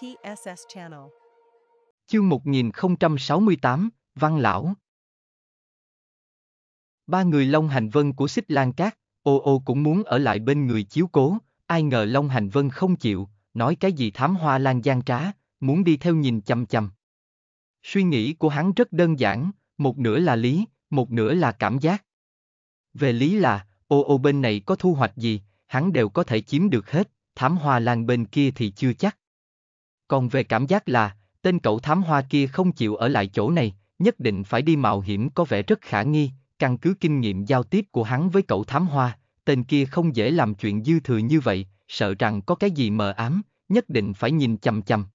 TSS Channel. Chương 1068, Văn Lão Ba người Long Hành Vân của Xích Lan Cát, ô ô cũng muốn ở lại bên người chiếu cố, ai ngờ Long Hành Vân không chịu, nói cái gì thám hoa lan gian trá, muốn đi theo nhìn chăm chăm. Suy nghĩ của hắn rất đơn giản, một nửa là lý, một nửa là cảm giác. Về lý là, ô ô bên này có thu hoạch gì, hắn đều có thể chiếm được hết, thám hoa lan bên kia thì chưa chắc, còn về cảm giác là, tên cậu thám hoa kia không chịu ở lại chỗ này, nhất định phải đi mạo hiểm có vẻ rất khả nghi, căn cứ kinh nghiệm giao tiếp của hắn với cậu thám hoa, tên kia không dễ làm chuyện dư thừa như vậy, sợ rằng có cái gì mờ ám, nhất định phải nhìn chằm chằm.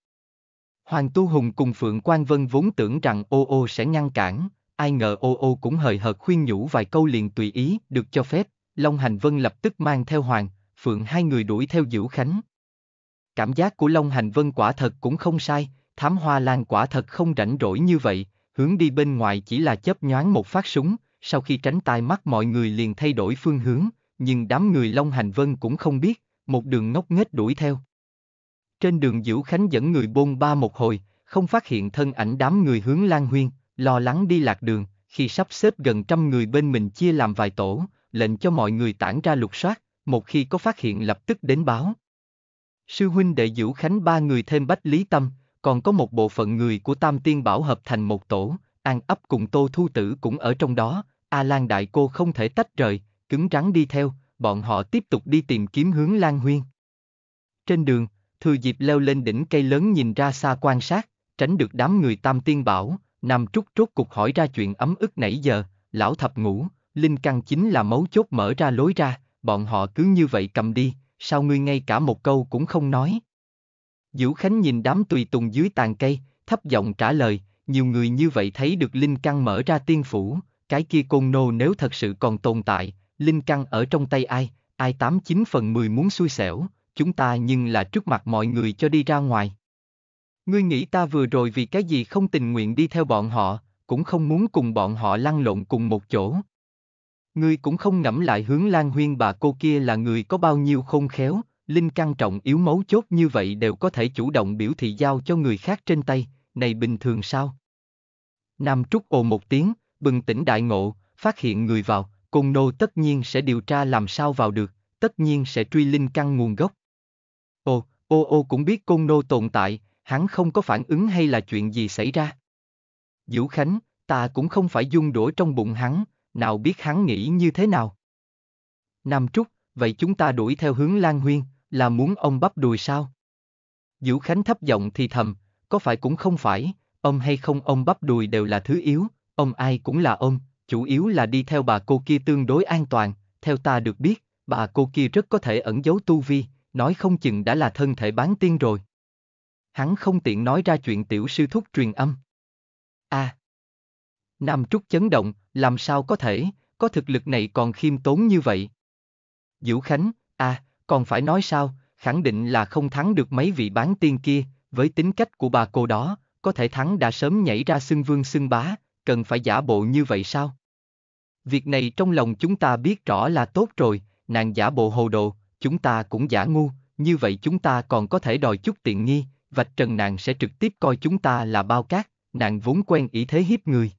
Hoàng Tu Hùng cùng Phượng Quang Vân vốn tưởng rằng ô ô sẽ ngăn cản, ai ngờ ô ô cũng hời hợt khuyên nhủ vài câu liền tùy ý, được cho phép, Long Hành Vân lập tức mang theo Hoàng, Phượng hai người đuổi theo Diễu Khánh, Cảm giác của Long Hành Vân quả thật cũng không sai, thám hoa lan quả thật không rảnh rỗi như vậy, hướng đi bên ngoài chỉ là chớp nhoáng một phát súng, sau khi tránh tai mắt mọi người liền thay đổi phương hướng, nhưng đám người Long Hành Vân cũng không biết, một đường ngốc nghếch đuổi theo. Trên đường Diễu Khánh dẫn người bôn ba một hồi, không phát hiện thân ảnh đám người hướng Lan Huyên, lo lắng đi lạc đường, khi sắp xếp gần trăm người bên mình chia làm vài tổ, lệnh cho mọi người tản ra lục soát, một khi có phát hiện lập tức đến báo. Sư huynh đệ vũ Khánh ba người thêm Bách Lý Tâm, còn có một bộ phận người của Tam Tiên Bảo hợp thành một tổ, An ấp cùng Tô Thu Tử cũng ở trong đó, A Lan Đại Cô không thể tách rời, cứng rắn đi theo, bọn họ tiếp tục đi tìm kiếm hướng Lan Huyên. Trên đường, Thừa Diệp leo lên đỉnh cây lớn nhìn ra xa quan sát, tránh được đám người Tam Tiên Bảo, Nam Trúc trốt cục hỏi ra chuyện ấm ức nãy giờ, lão thập ngủ, linh căn chính là mấu chốt mở ra lối ra, bọn họ cứ như vậy cầm đi, sao ngươi ngay cả một câu cũng không nói? Diễu Khánh nhìn đám tùy tùng dưới tàn cây, thấp giọng trả lời, nhiều người như vậy thấy được linh căn mở ra tiên phủ, cái kia côn nô nếu thật sự còn tồn tại, linh căn ở trong tay ai, ai tám chín phần mười muốn xui xẻo, chúng ta nhưng là trước mặt mọi người cho đi ra ngoài. Ngươi nghĩ ta vừa rồi vì cái gì không tình nguyện đi theo bọn họ, cũng không muốn cùng bọn họ lăn lộn cùng một chỗ. Ngươi cũng không ngẫm lại hướng Lan Huyên bà cô kia là người có bao nhiêu khôn khéo, linh căn trọng yếu mấu chốt như vậy đều có thể chủ động biểu thị giao cho người khác trên tay, này bình thường sao? Nam Trúc ồ một tiếng, bừng tỉnh đại ngộ, phát hiện người vào, Côn Nô tất nhiên sẽ điều tra làm sao vào được, tất nhiên sẽ truy linh căn nguồn gốc. Ồ, ô ô cũng biết Côn Nô tồn tại, hắn không có phản ứng hay là chuyện gì xảy ra. Diễu Khánh, ta cũng không phải dung đũa trong bụng hắn, nào biết hắn nghĩ như thế nào. Nam Trúc, vậy chúng ta đuổi theo hướng Lan Huyên, là muốn ông bắp đùi sao? Diễu Khánh thấp giọng thì thầm, có phải cũng không phải, ông hay không ông bắp đùi đều là thứ yếu, ông ai cũng là ông, chủ yếu là đi theo bà cô kia tương đối an toàn, theo ta được biết, bà cô kia rất có thể ẩn giấu tu vi, nói không chừng đã là thân thể bán tiên rồi. Hắn không tiện nói ra chuyện tiểu sư thúc truyền âm. À, Nam Trúc chấn động, làm sao có thể, có thực lực này còn khiêm tốn như vậy. Diễu Khánh, à, còn phải nói sao, khẳng định là không thắng được mấy vị bán tiên kia, với tính cách của bà cô đó, có thể thắng đã sớm nhảy ra xưng vương xưng bá, cần phải giả bộ như vậy sao? Việc này trong lòng chúng ta biết rõ là tốt rồi, nàng giả bộ hồ đồ, chúng ta cũng giả ngu, như vậy chúng ta còn có thể đòi chút tiện nghi, vạch trần nàng sẽ trực tiếp coi chúng ta là bao cát, nàng vốn quen ý thế hiếp người.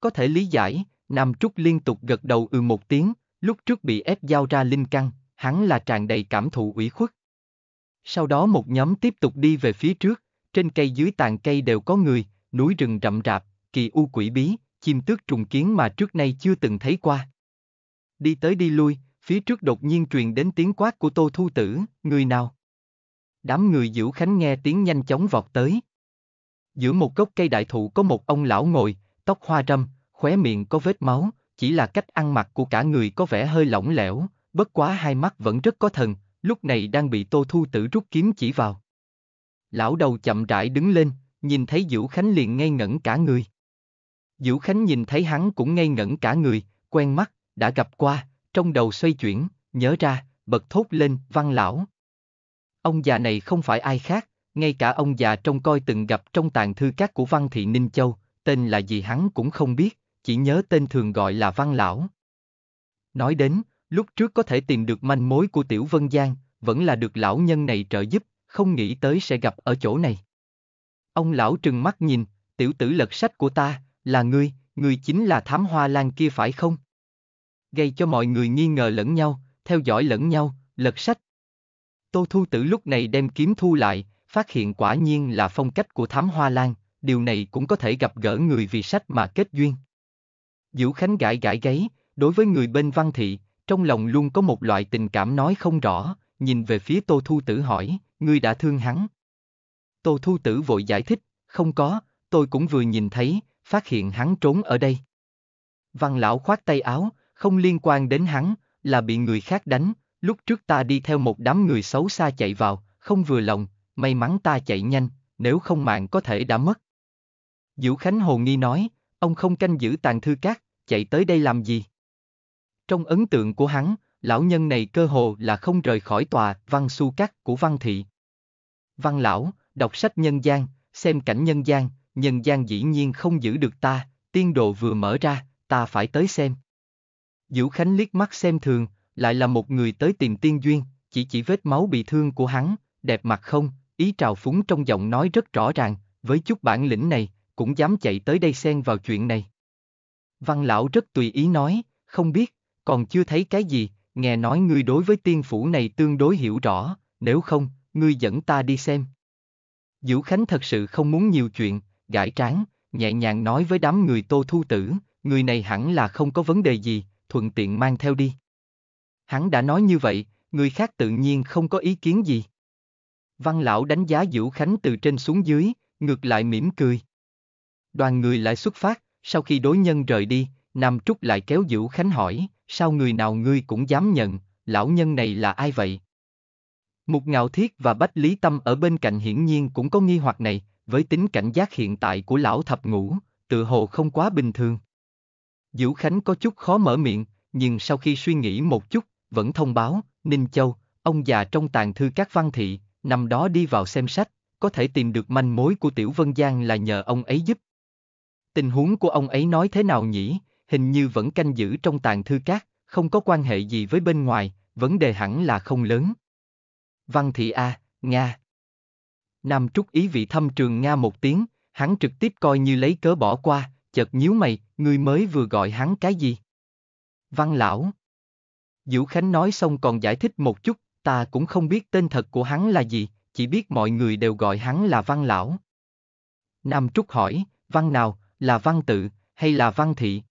Có thể lý giải, Nam Trúc liên tục gật đầu ừ một tiếng, lúc trước bị ép giao ra linh căn, hắn là tràn đầy cảm thụ ủy khuất. Sau đó một nhóm tiếp tục đi về phía trước, trên cây dưới tàn cây đều có người, núi rừng rậm rạp, kỳ u quỷ bí, chim tước trùng kiến mà trước nay chưa từng thấy qua. Đi tới đi lui, phía trước đột nhiên truyền đến tiếng quát của Tô Thu Tử, người nào? Đám người Diễu Khánh nghe tiếng nhanh chóng vọt tới. Giữa một gốc cây đại thụ có một ông lão ngồi, tóc hoa râm, khóe miệng có vết máu, chỉ là cách ăn mặc của cả người có vẻ hơi lỏng lẻo, bất quá hai mắt vẫn rất có thần, lúc này đang bị Tô Thu Tử rút kiếm chỉ vào. Lão đầu chậm rãi đứng lên, nhìn thấy Diễu Khánh liền ngây ngẩn cả người. Diễu Khánh nhìn thấy hắn cũng ngây ngẩn cả người, quen mắt, đã gặp qua, trong đầu xoay chuyển, nhớ ra, bật thốt lên, văn lão. Ông già này không phải ai khác, ngay cả ông già trông coi từng gặp trong tàn thư các của văn thị Ninh Châu, tên là gì hắn cũng không biết, chỉ nhớ tên thường gọi là Văn Lão. Nói đến, lúc trước có thể tìm được manh mối của Tiểu Vân Giang, vẫn là được lão nhân này trợ giúp, không nghĩ tới sẽ gặp ở chỗ này. Ông lão trừng mắt nhìn, tiểu tử lật sách của ta, là ngươi, ngươi chính là thám hoa lan kia phải không? Gây cho mọi người nghi ngờ lẫn nhau, theo dõi lẫn nhau, lật sách. Tô Thu Tử lúc này đem kiếm thu lại, phát hiện quả nhiên là phong cách của thám hoa lan, điều này cũng có thể gặp gỡ người vì sách mà kết duyên. Diễu Khánh gãi gãi gáy, đối với người bên văn thị, trong lòng luôn có một loại tình cảm nói không rõ, nhìn về phía Tô Thu Tử hỏi, ngươi đã thương hắn. Tô Thu Tử vội giải thích, không có, tôi cũng vừa nhìn thấy, phát hiện hắn trốn ở đây. Văn lão khoát tay áo, không liên quan đến hắn, là bị người khác đánh, lúc trước ta đi theo một đám người xấu xa chạy vào, không vừa lòng, may mắn ta chạy nhanh, nếu không mạng có thể đã mất. Diễu Khánh Hồ nghi nói, ông không canh giữ tàn thư cát, chạy tới đây làm gì? Trong ấn tượng của hắn, lão nhân này cơ hồ là không rời khỏi tòa văn su cát của văn thị. Văn lão, đọc sách nhân gian, xem cảnh nhân gian, nhân gian dĩ nhiên không giữ được ta, tiên độ vừa mở ra, ta phải tới xem. Diễu Khánh liếc mắt xem thường, lại là một người tới tìm tiên duyên, chỉ chỉ vết máu bị thương của hắn, đẹp mặt không, ý trào phúng trong giọng nói rất rõ ràng, với chút bản lĩnh này, cũng dám chạy tới đây xen vào chuyện này. Văn lão rất tùy ý nói, không biết, còn chưa thấy cái gì, nghe nói ngươi đối với tiên phủ này tương đối hiểu rõ, nếu không, ngươi dẫn ta đi xem. Diễu Khánh thật sự không muốn nhiều chuyện, gãi tráng, nhẹ nhàng nói với đám người tô thu tử, người này hẳn là không có vấn đề gì, thuận tiện mang theo đi. Hắn đã nói như vậy, người khác tự nhiên không có ý kiến gì. Văn lão đánh giá Diễu Khánh từ trên xuống dưới, ngược lại mỉm cười đoàn người lại xuất phát, sau khi đối nhân rời đi, Nam Trúc lại kéo Dữu Khánh hỏi, sao người nào ngươi cũng dám nhận, lão nhân này là ai vậy? Mục Ngạo Thiết và Bách Lý Tâm ở bên cạnh hiển nhiên cũng có nghi hoặc này, với tính cảnh giác hiện tại của lão thập ngũ, tự hồ không quá bình thường. Diễu Khánh có chút khó mở miệng, nhưng sau khi suy nghĩ một chút, vẫn thông báo, Ninh Châu, ông già trong tàn thư các văn thị, năm đó đi vào xem sách, có thể tìm được manh mối của Tiểu Vân Giang là nhờ ông ấy giúp, Tình huống của ông ấy nói thế nào nhỉ, hình như vẫn canh giữ trong tàng thư cát, không có quan hệ gì với bên ngoài, vấn đề hẳn là không lớn. Văn Thị A, Nga Nam Trúc ý vị thăm trường Nga một tiếng, hắn trực tiếp coi như lấy cớ bỏ qua, chợt nhíu mày, ngươi mới vừa gọi hắn cái gì? Văn Lão Diễu Khánh nói xong còn giải thích một chút, ta cũng không biết tên thật của hắn là gì, chỉ biết mọi người đều gọi hắn là Văn Lão. Nam Trúc hỏi, Văn nào, là văn tự, hay là văn thị?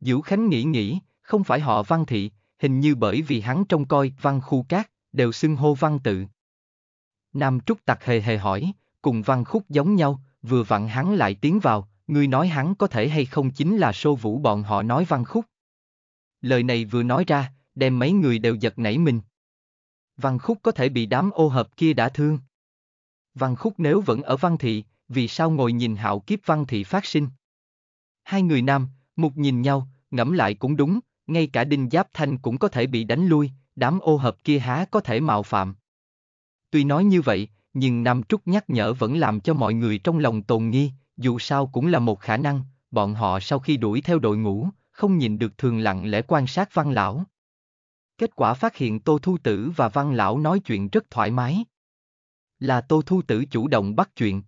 Diễu Khánh nghĩ nghĩ, không phải họ văn thị, hình như bởi vì hắn trông coi văn khu cát, đều xưng hô văn tự. Nam Trúc Tặc hề hề hỏi, cùng văn khúc giống nhau, vừa vặn hắn lại tiến vào, ngươi nói hắn có thể hay không chính là sô vũ bọn họ nói văn khúc. Lời này vừa nói ra, đem mấy người đều giật nảy mình. Văn khúc có thể bị đám ô hợp kia đã thương. Văn khúc nếu vẫn ở văn thị, vì sao ngồi nhìn hạo kiếp văn thị phát sinh. Hai người nam, một nhìn nhau, ngẫm lại cũng đúng, ngay cả đinh giáp thanh cũng có thể bị đánh lui, đám ô hợp kia há có thể mạo phạm. Tuy nói như vậy, nhưng Nam Trúc nhắc nhở vẫn làm cho mọi người trong lòng tồn nghi, dù sao cũng là một khả năng, bọn họ sau khi đuổi theo đội ngũ, không nhìn được thường lặng lẽ quan sát văn lão. Kết quả phát hiện Tô Thu Tử và văn lão nói chuyện rất thoải mái. Là Tô Thu Tử chủ động bắt chuyện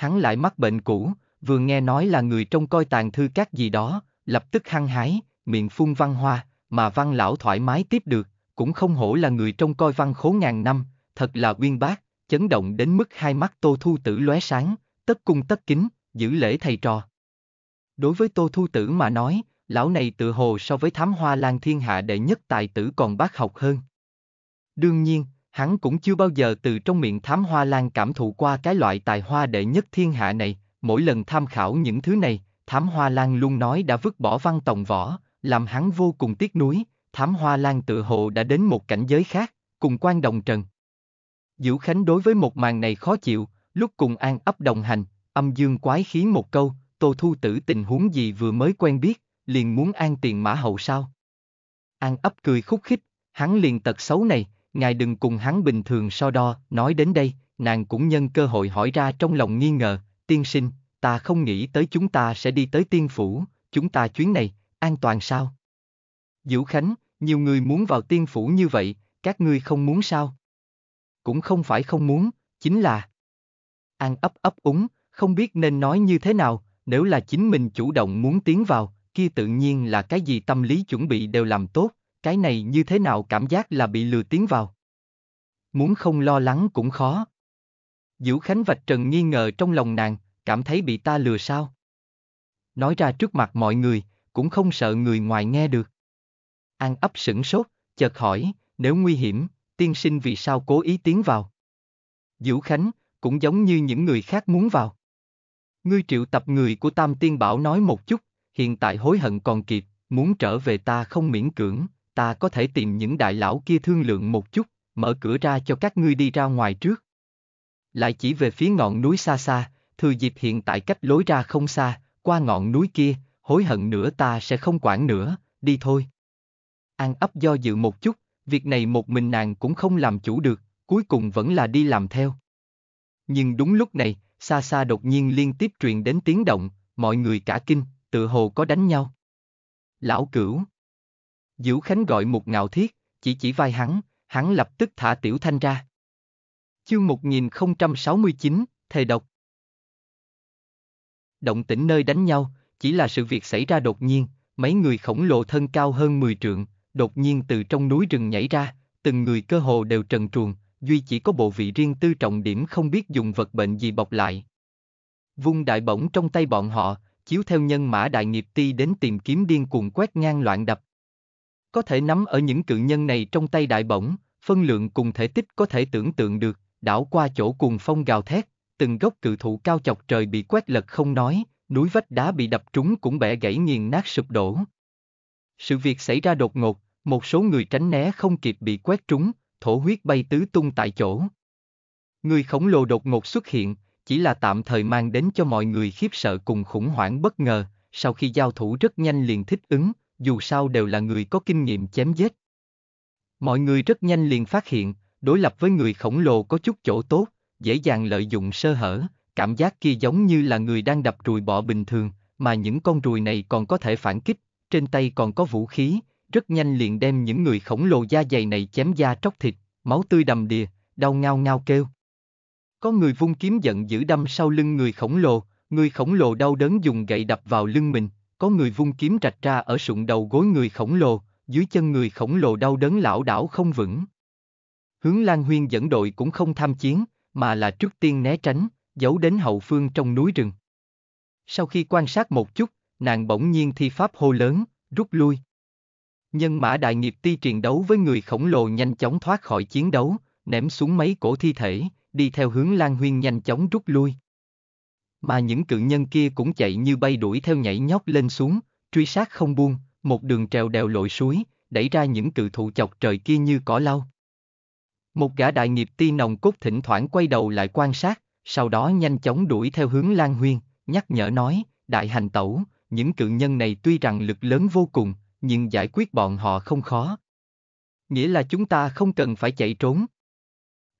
hắn lại mắc bệnh cũ, vừa nghe nói là người trông coi tàn thư các gì đó, lập tức hăng hái, miệng phun văn hoa, mà văn lão thoải mái tiếp được, cũng không hổ là người trông coi văn khố ngàn năm, thật là uyên bác, chấn động đến mức hai mắt Tô Thu Tử lóe sáng, tất cung tất kính, giữ lễ thầy trò. Đối với Tô Thu Tử mà nói, lão này tự hồ so với thám hoa lan thiên hạ đệ nhất tài tử còn bác học hơn. Đương nhiên, hắn cũng chưa bao giờ từ trong miệng thám hoa lan cảm thụ qua cái loại tài hoa đệ nhất thiên hạ này, mỗi lần tham khảo những thứ này, thám hoa lan luôn nói đã vứt bỏ văn tổng võ, làm hắn vô cùng tiếc nuối, thám hoa lan tự hộ đã đến một cảnh giới khác, cùng quan đồng trần. Diễu Khánh đối với một màn này khó chịu, lúc cùng an ấp đồng hành, âm dương quái khí một câu, tô thu tử tình huống gì vừa mới quen biết, liền muốn an tiền mã hậu sao. An ấp cười khúc khích, hắn liền tật xấu này, ngài đừng cùng hắn bình thường so đo, nói đến đây, nàng cũng nhân cơ hội hỏi ra trong lòng nghi ngờ, tiên sinh, ta không nghĩ tới chúng ta sẽ đi tới tiên phủ, chúng ta chuyến này, an toàn sao? Diễu Khánh, nhiều người muốn vào tiên phủ như vậy, các ngươi không muốn sao? Cũng không phải không muốn, chính là An ấp ấp úng, không biết nên nói như thế nào, nếu là chính mình chủ động muốn tiến vào, kia tự nhiên là cái gì tâm lý chuẩn bị đều làm tốt, cái này như thế nào cảm giác là bị lừa tiến vào. Muốn không lo lắng cũng khó. Diễu Khánh vạch trần nghi ngờ trong lòng nàng, cảm thấy bị ta lừa sao. Nói ra trước mặt mọi người, cũng không sợ người ngoài nghe được. An ấp sửng sốt, chợt hỏi, nếu nguy hiểm, tiên sinh vì sao cố ý tiến vào? Diễu Khánh, cũng giống như những người khác muốn vào. Ngươi triệu tập người của Tam Tiên Bảo nói một chút, hiện tại hối hận còn kịp, muốn trở về ta không miễn cưỡng, ta có thể tìm những đại lão kia thương lượng một chút, mở cửa ra cho các ngươi đi ra ngoài trước. Lại chỉ về phía ngọn núi xa xa, thừa dịp hiện tại cách lối ra không xa, qua ngọn núi kia, hối hận nữa ta sẽ không quản nữa, đi thôi. An ấp do dự một chút, việc này một mình nàng cũng không làm chủ được, cuối cùng vẫn là đi làm theo. Nhưng đúng lúc này, xa xa đột nhiên liên tiếp truyền đến tiếng động, mọi người cả kinh, tự hồ có đánh nhau. Lão cửu Dữ Khánh gọi một Ngạo Thiết, chỉ chỉ vai hắn, hắn lập tức thả Tiểu Thanh ra. Chương 1069, Thề Độc Động tĩnh nơi đánh nhau, chỉ là sự việc xảy ra đột nhiên, mấy người khổng lồ thân cao hơn 10 trượng, đột nhiên từ trong núi rừng nhảy ra, từng người cơ hồ đều trần truồng, duy chỉ có bộ vị riêng tư trọng điểm không biết dùng vật bệnh gì bọc lại. Vung đại bổng trong tay bọn họ, chiếu theo nhân mã đại nghiệp ti đến tìm kiếm điên cuồng quét ngang loạn đập. Có thể nắm ở những cự nhân này trong tay đại bổng, phân lượng cùng thể tích có thể tưởng tượng được, đảo qua chỗ cuồng phong gào thét, từng gốc cự thụ cao chọc trời bị quét lật không nói, núi vách đá bị đập trúng cũng bẻ gãy nghiền nát sụp đổ. Sự việc xảy ra đột ngột, một số người tránh né không kịp bị quét trúng, thổ huyết bay tứ tung tại chỗ. Người khổng lồ đột ngột xuất hiện, chỉ là tạm thời mang đến cho mọi người khiếp sợ cùng khủng hoảng bất ngờ, sau khi giao thủ rất nhanh liền thích ứng, dù sao đều là người có kinh nghiệm chém giết. Mọi người rất nhanh liền phát hiện, đối lập với người khổng lồ có chút chỗ tốt, dễ dàng lợi dụng sơ hở, cảm giác kia giống như là người đang đập ruồi bọ bình thường, mà những con ruồi này còn có thể phản kích, trên tay còn có vũ khí, rất nhanh liền đem những người khổng lồ da dày này chém da tróc thịt, máu tươi đầm đìa, đau ngao ngao kêu. Có người vung kiếm giận dữ đâm sau lưng người khổng lồ, người khổng lồ đau đớn dùng gậy đập vào lưng mình, có người vung kiếm rạch ra ở sụn đầu gối người khổng lồ, dưới chân người khổng lồ đau đớn lão đảo không vững. Hướng Lan Huyên dẫn đội cũng không tham chiến, mà là trước tiên né tránh, giấu đến hậu phương trong núi rừng. Sau khi quan sát một chút, nàng bỗng nhiên thi pháp hô lớn, rút lui. Nhân mã đại nghiệp ti truyền đấu với người khổng lồ nhanh chóng thoát khỏi chiến đấu, ném xuống mấy cổ thi thể, đi theo hướng Lan Huyên nhanh chóng rút lui mà những cự nhân kia cũng chạy như bay đuổi theo nhảy nhót lên xuống, truy sát không buông, một đường trèo đèo lội suối, đẩy ra những cự thụ chọc trời kia như cỏ lau. Một gã đại nghiệp ti nồng cốt thỉnh thoảng quay đầu lại quan sát, sau đó nhanh chóng đuổi theo hướng Lan Huyên, nhắc nhở nói, đại hành tẩu, những cự nhân này tuy rằng lực lớn vô cùng, nhưng giải quyết bọn họ không khó. Nghĩa là chúng ta không cần phải chạy trốn.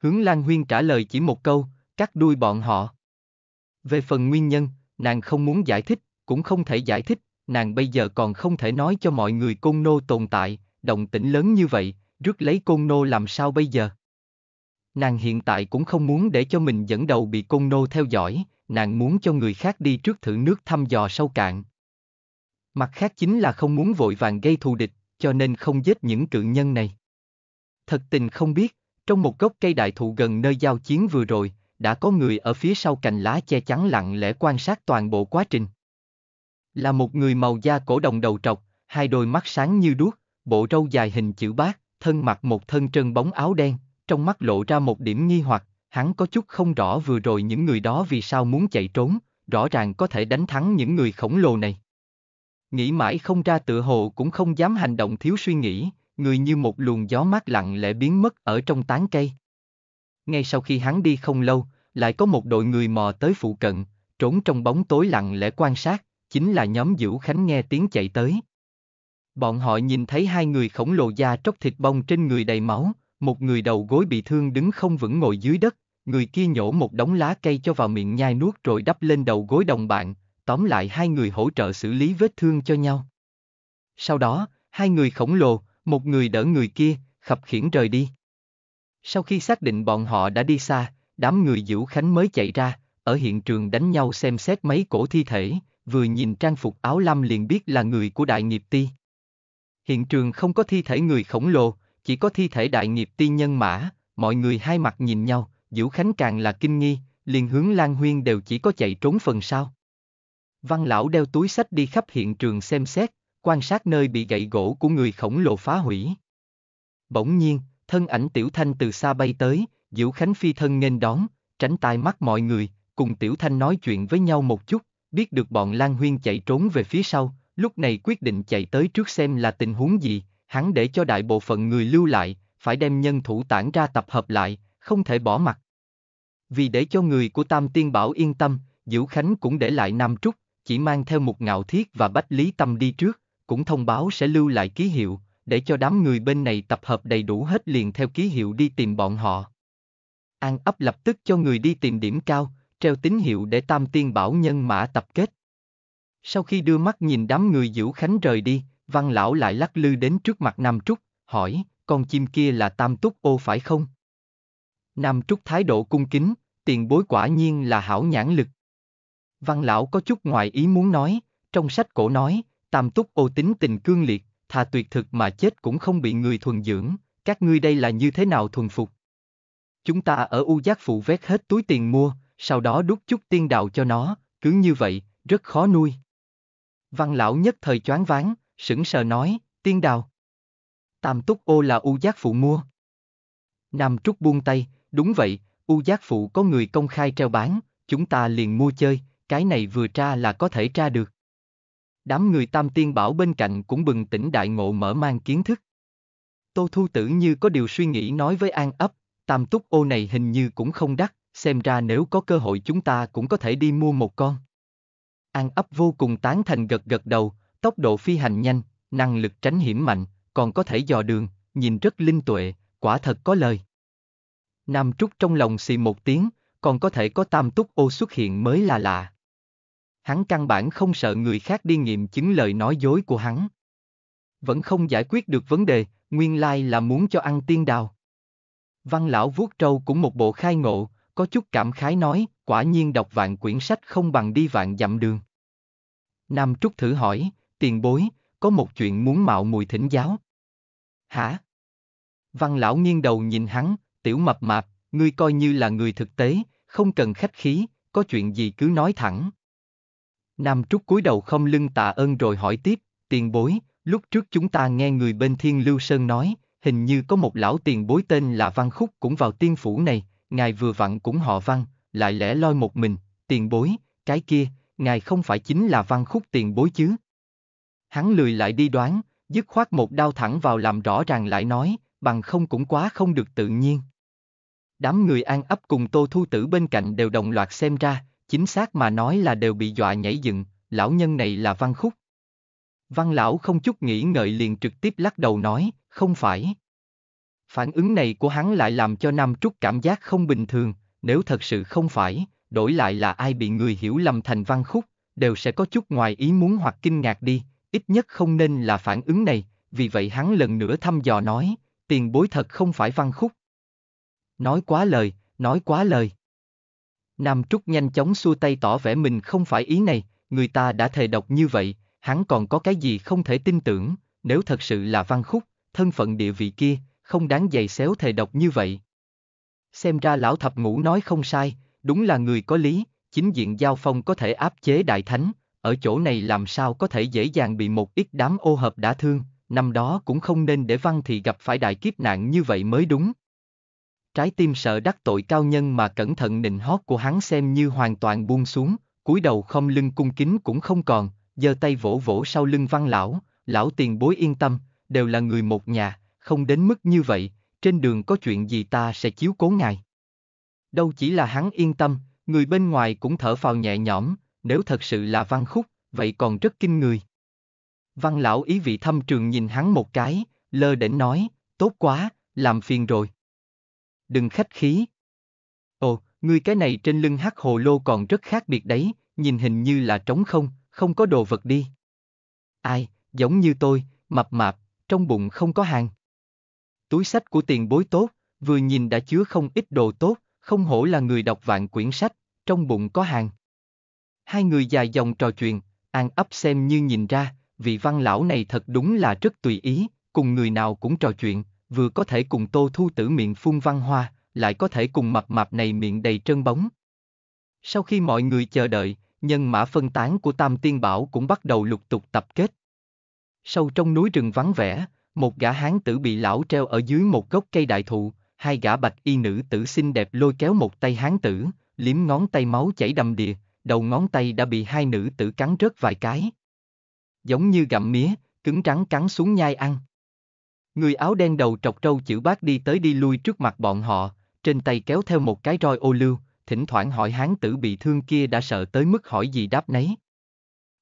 Hướng Lan Huyên trả lời chỉ một câu, cắt đuôi bọn họ. Về phần nguyên nhân, nàng không muốn giải thích, cũng không thể giải thích, nàng bây giờ còn không thể nói cho mọi người côn nô tồn tại, động tĩnh lớn như vậy, rước lấy côn nô làm sao bây giờ? Nàng hiện tại cũng không muốn để cho mình dẫn đầu bị côn nô theo dõi, nàng muốn cho người khác đi trước thử nước thăm dò sâu cạn. Mặt khác chính là không muốn vội vàng gây thù địch, cho nên không giết những cự nhân này. Thật tình không biết, trong một gốc cây đại thụ gần nơi giao chiến vừa rồi, đã có người ở phía sau cành lá che chắn lặng lẽ quan sát toàn bộ quá trình. Là một người màu da cổ đồng đầu trọc, hai đôi mắt sáng như đuốc, bộ râu dài hình chữ bát, thân mặc một thân trơn bóng áo đen, trong mắt lộ ra một điểm nghi hoặc, hắn có chút không rõ vừa rồi những người đó vì sao muốn chạy trốn, rõ ràng có thể đánh thắng những người khổng lồ này. Nghĩ mãi không ra tựa hồ cũng không dám hành động thiếu suy nghĩ, người như một luồng gió mát lặng lẽ biến mất ở trong tán cây. Ngay sau khi hắn đi không lâu, lại có một đội người mò tới phụ cận, trốn trong bóng tối lặng lẽ quan sát, chính là nhóm Diễu Khánh nghe tiếng chạy tới. Bọn họ nhìn thấy hai người khổng lồ da tróc thịt bong trên người đầy máu, một người đầu gối bị thương đứng không vững ngồi dưới đất, người kia nhổ một đống lá cây cho vào miệng nhai nuốt rồi đắp lên đầu gối đồng bạn, tóm lại hai người hỗ trợ xử lý vết thương cho nhau. Sau đó, hai người khổng lồ, một người đỡ người kia, khập khiển rời đi. Sau khi xác định bọn họ đã đi xa, đám người Diễu Khánh mới chạy ra, ở hiện trường đánh nhau xem xét mấy cổ thi thể, vừa nhìn trang phục áo lam liền biết là người của Đại Nghiệp Ti. Hiện trường không có thi thể người khổng lồ, chỉ có thi thể Đại Nghiệp Ti nhân mã, mọi người hai mặt nhìn nhau, Diễu Khánh càng là kinh nghi, liền hướng Lan Huyên đều chỉ có chạy trốn phần sau. Văn lão đeo túi sách đi khắp hiện trường xem xét, quan sát nơi bị gậy gỗ của người khổng lồ phá hủy. Bỗng nhiên, thân ảnh Tiểu Thanh từ xa bay tới, Diễu Khánh phi thân nghênh đón, tránh tai mắt mọi người, cùng Tiểu Thanh nói chuyện với nhau một chút, biết được bọn Lan Huyên chạy trốn về phía sau, lúc này quyết định chạy tới trước xem là tình huống gì, hắn để cho đại bộ phận người lưu lại, phải đem nhân thủ tản ra tập hợp lại, không thể bỏ mặt. Vì để cho người của Tam Tiên Bảo yên tâm, Diễu Khánh cũng để lại Nam Trúc, chỉ mang theo một ngạo thiết và bách lý tâm đi trước, cũng thông báo sẽ lưu lại ký hiệu, để cho đám người bên này tập hợp đầy đủ hết liền theo ký hiệu đi tìm bọn họ. An ấp lập tức cho người đi tìm điểm cao, treo tín hiệu để tam tiên bảo nhân mã tập kết. Sau khi đưa mắt nhìn đám người Diễu Khánh rời đi, văn lão lại lắc lư đến trước mặt Nam Trúc, hỏi, con chim kia là tam túc ô phải không? Nam Trúc thái độ cung kính, tiền bối quả nhiên là hảo nhãn lực. Văn lão có chút ngoài ý muốn nói, trong sách cổ nói, tam túc ô tính tình cương liệt, thà tuyệt thực mà chết cũng không bị người thuần dưỡng, các ngươi đây là như thế nào thuần phục? Chúng ta ở U Giác Phụ vét hết túi tiền mua, sau đó đút chút tiên đạo cho nó, cứ như vậy, rất khó nuôi. Văn lão nhất thời choáng váng, sững sờ nói, tiên đào. Tam túc ô là u giác phụ mua. Nam Trúc buông tay, đúng vậy, u giác phụ có người công khai treo bán, chúng ta liền mua chơi, cái này vừa tra là có thể tra được. Đám người tam tiên bảo bên cạnh cũng bừng tỉnh đại ngộ mở mang kiến thức. Tô Thu Tử như có điều suy nghĩ nói với An ấp, tam túc ô này hình như cũng không đắt, xem ra nếu có cơ hội chúng ta cũng có thể đi mua một con. An ấp vô cùng tán thành gật gật đầu, tốc độ phi hành nhanh, năng lực tránh hiểm mạnh, còn có thể dò đường, nhìn rất linh tuệ, quả thật có lời. Nam Trúc trong lòng xì một tiếng, còn có thể có tam túc ô xuất hiện mới là lạ hắn căn bản không sợ người khác đi nghiệm chứng lời nói dối của hắn. Vẫn không giải quyết được vấn đề, nguyên lai là muốn cho ăn tiên đào. Văn lão vuốt trâu cũng một bộ khai ngộ, có chút cảm khái nói, quả nhiên đọc vạn quyển sách không bằng đi vạn dặm đường. Nam Trúc thử hỏi, tiền bối, có một chuyện muốn mạo mùi thỉnh giáo. Hả? Văn lão nghiêng đầu nhìn hắn, tiểu mập mạp, ngươi coi như là người thực tế, không cần khách khí, có chuyện gì cứ nói thẳng. Nam Trúc cúi đầu không lưng tạ ơn rồi hỏi tiếp, tiền bối, lúc trước chúng ta nghe người bên Thiên Lưu Sơn nói, hình như có một lão tiền bối tên là Văn Khúc cũng vào tiên phủ này, ngài vừa vặn cũng họ Văn, lại lẻ loi một mình, tiền bối, cái kia, ngài không phải chính là Văn Khúc tiền bối chứ. Hắn lười lại đi đoán, dứt khoát một đao thẳng vào làm rõ ràng lại nói, bằng không cũng quá không được tự nhiên. Đám người an ấp cùng Tô Thu Tử bên cạnh đều đồng loạt xem ra, chính xác mà nói là đều bị dọa nhảy dựng, lão nhân này là văn khúc. Văn lão không chút nghĩ ngợi liền trực tiếp lắc đầu nói, không phải. Phản ứng này của hắn lại làm cho Nam Trúc cảm giác không bình thường, nếu thật sự không phải, đổi lại là ai bị người hiểu lầm thành văn khúc, đều sẽ có chút ngoài ý muốn hoặc kinh ngạc đi, ít nhất không nên là phản ứng này, vì vậy hắn lần nữa thăm dò nói, tiền bối thật không phải văn khúc. Nói quá lời, nói quá lời. Nam Trúc nhanh chóng xua tay tỏ vẻ mình không phải ý này, người ta đã thề độc như vậy, hắn còn có cái gì không thể tin tưởng, nếu thật sự là văn khúc, thân phận địa vị kia, không đáng giày xéo thề độc như vậy. Xem ra lão thập ngũ nói không sai, đúng là người có lý, chính diện giao phong có thể áp chế đại thánh, ở chỗ này làm sao có thể dễ dàng bị một ít đám ô hợp đã thương, năm đó cũng không nên để văn thị gặp phải đại kiếp nạn như vậy mới đúng, trái tim sợ đắc tội cao nhân mà cẩn thận nịnh hót của hắn xem như hoàn toàn buông xuống, cúi đầu không lưng cung kính cũng không còn, giơ tay vỗ vỗ sau lưng văn lão, lão tiền bối yên tâm, đều là người một nhà, không đến mức như vậy, trên đường có chuyện gì ta sẽ chiếu cố ngài. Đâu chỉ là hắn yên tâm, người bên ngoài cũng thở phào nhẹ nhõm, nếu thật sự là văn khúc, vậy còn rất kinh người. Văn lão ý vị thâm trường nhìn hắn một cái, lơ đễnh nói, tốt quá, làm phiền rồi đừng khách khí. Ồ, ngươi cái này trên lưng hắc hồ lô còn rất khác biệt đấy, nhìn hình như là trống không, không có đồ vật đi. Ai, giống như tôi, mập mạp, trong bụng không có hàng. Túi sách của tiền bối tốt, vừa nhìn đã chứa không ít đồ tốt, không hổ là người đọc vạn quyển sách, trong bụng có hàng. Hai người dài dòng trò chuyện, an ấp xem như nhìn ra, vị văn lão này thật đúng là rất tùy ý, cùng người nào cũng trò chuyện, vừa có thể cùng tô thu tử miệng phun văn hoa, lại có thể cùng mập mạp này miệng đầy trơn bóng. Sau khi mọi người chờ đợi, nhân mã phân tán của Tam Tiên Bảo cũng bắt đầu lục tục tập kết. Sâu trong núi rừng vắng vẻ, một gã hán tử bị lão treo ở dưới một gốc cây đại thụ, hai gã bạch y nữ tử xinh đẹp lôi kéo một tay hán tử, liếm ngón tay máu chảy đầm đìa, đầu ngón tay đã bị hai nữ tử cắn rớt vài cái. Giống như gặm mía, cứng trắng cắn xuống nhai ăn. Người áo đen đầu trọc trâu chữ bác đi tới đi lui trước mặt bọn họ, trên tay kéo theo một cái roi ô lưu, thỉnh thoảng hỏi hán tử bị thương kia đã sợ tới mức hỏi gì đáp nấy.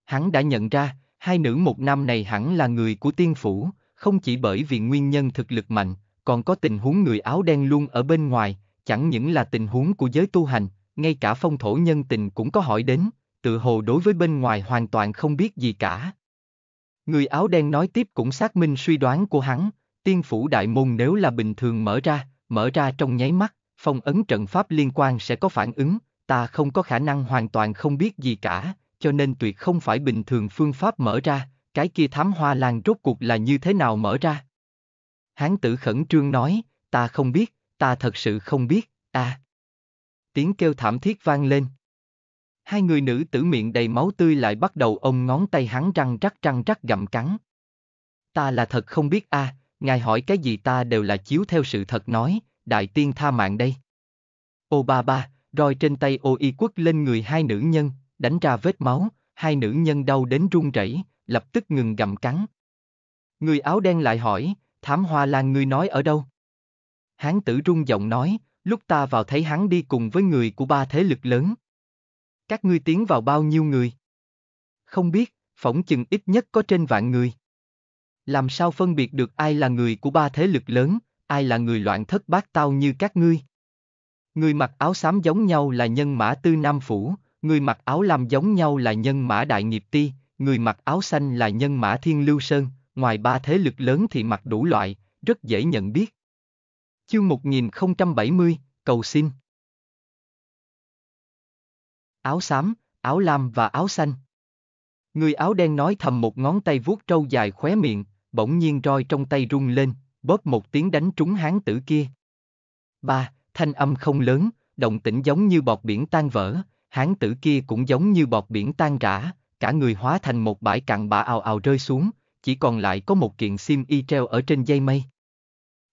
Hắn đã nhận ra, hai nữ một năm này hẳn là người của tiên phủ, không chỉ bởi vì nguyên nhân thực lực mạnh, còn có tình huống người áo đen luôn ở bên ngoài, chẳng những là tình huống của giới tu hành, ngay cả phong thổ nhân tình cũng có hỏi đến, tự hồ đối với bên ngoài hoàn toàn không biết gì cả. Người áo đen nói tiếp cũng xác minh suy đoán của hắn, Tiên phủ đại môn nếu là bình thường mở ra, mở ra trong nháy mắt, phong ấn trận pháp liên quan sẽ có phản ứng, ta không có khả năng hoàn toàn không biết gì cả, cho nên tuyệt không phải bình thường phương pháp mở ra, cái kia thám hoa lan rốt cuộc là như thế nào mở ra. Hán tử khẩn trương nói, ta không biết, ta thật sự không biết, à. Tiếng kêu thảm thiết vang lên. Hai người nữ tử miệng đầy máu tươi lại bắt đầu ông ngón tay hắn răng rắc răng rắc gặm cắn. Ta là thật không biết a, à, ngài hỏi cái gì ta đều là chiếu theo sự thật nói, đại tiên tha mạng đây. Ô ba ba, roi trên tay ô y quất lên người hai nữ nhân, đánh ra vết máu, hai nữ nhân đau đến run rẩy, lập tức ngừng gặm cắn. Người áo đen lại hỏi, thám hoa lan ngươi nói ở đâu? Hán tử rung giọng nói, lúc ta vào thấy hắn đi cùng với người của ba thế lực lớn. Các ngươi tiến vào bao nhiêu người? Không biết, phỏng chừng ít nhất có trên vạn người làm sao phân biệt được ai là người của ba thế lực lớn, ai là người loạn thất bát tao như các ngươi. Người mặc áo xám giống nhau là nhân mã tư Nam Phủ, người mặc áo lam giống nhau là nhân mã Đại Nghiệp Ti, người mặc áo xanh là nhân mã Thiên Lưu Sơn, ngoài ba thế lực lớn thì mặc đủ loại, rất dễ nhận biết. Chương 1070, cầu xin. Áo xám, áo lam và áo xanh. Người áo đen nói thầm một ngón tay vuốt trâu dài khóe miệng, bỗng nhiên roi trong tay rung lên, bóp một tiếng đánh trúng hán tử kia. Ba, thanh âm không lớn, động tĩnh giống như bọt biển tan vỡ, hán tử kia cũng giống như bọt biển tan rã, cả người hóa thành một bãi cặn bã ào ào rơi xuống, chỉ còn lại có một kiện sim y treo ở trên dây mây.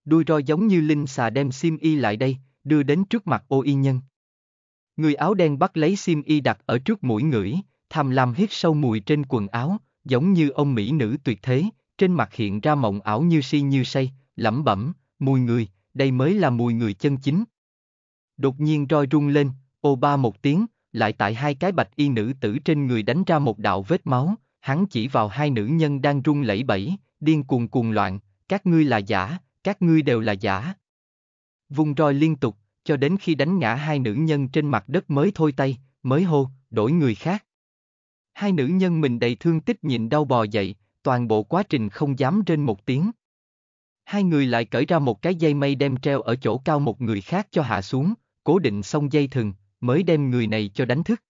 Đuôi roi giống như linh xà đem sim y lại đây, đưa đến trước mặt ô y nhân. Người áo đen bắt lấy sim y đặt ở trước mũi ngửi, tham lam hít sâu mùi trên quần áo, giống như ông mỹ nữ tuyệt thế, trên mặt hiện ra mộng ảo như si như say, lẩm bẩm, mùi người, đây mới là mùi người chân chính. Đột nhiên roi rung lên, ô ba một tiếng, lại tại hai cái bạch y nữ tử trên người đánh ra một đạo vết máu, hắn chỉ vào hai nữ nhân đang rung lẩy bẩy, điên cuồng cuồng loạn, các ngươi là giả, các ngươi đều là giả. Vung roi liên tục, cho đến khi đánh ngã hai nữ nhân trên mặt đất mới thôi tay, mới hô, đổi người khác. Hai nữ nhân mình đầy thương tích nhìn đau bò dậy, toàn bộ quá trình không dám trên một tiếng. Hai người lại cởi ra một cái dây mây đem treo ở chỗ cao một người khác cho hạ xuống, cố định xong dây thừng, mới đem người này cho đánh thức.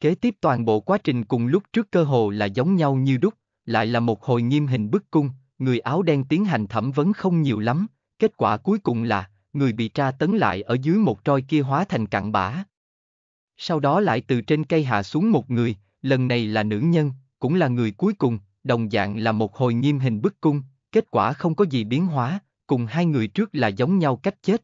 Kế tiếp toàn bộ quá trình cùng lúc trước cơ hồ là giống nhau như đúc, lại là một hồi nghiêm hình bức cung, người áo đen tiến hành thẩm vấn không nhiều lắm, kết quả cuối cùng là, người bị tra tấn lại ở dưới một trôi kia hóa thành cặn bã. Sau đó lại từ trên cây hạ xuống một người, lần này là nữ nhân, cũng là người cuối cùng, đồng dạng là một hồi nghiêm hình bức cung, kết quả không có gì biến hóa, cùng hai người trước là giống nhau cách chết.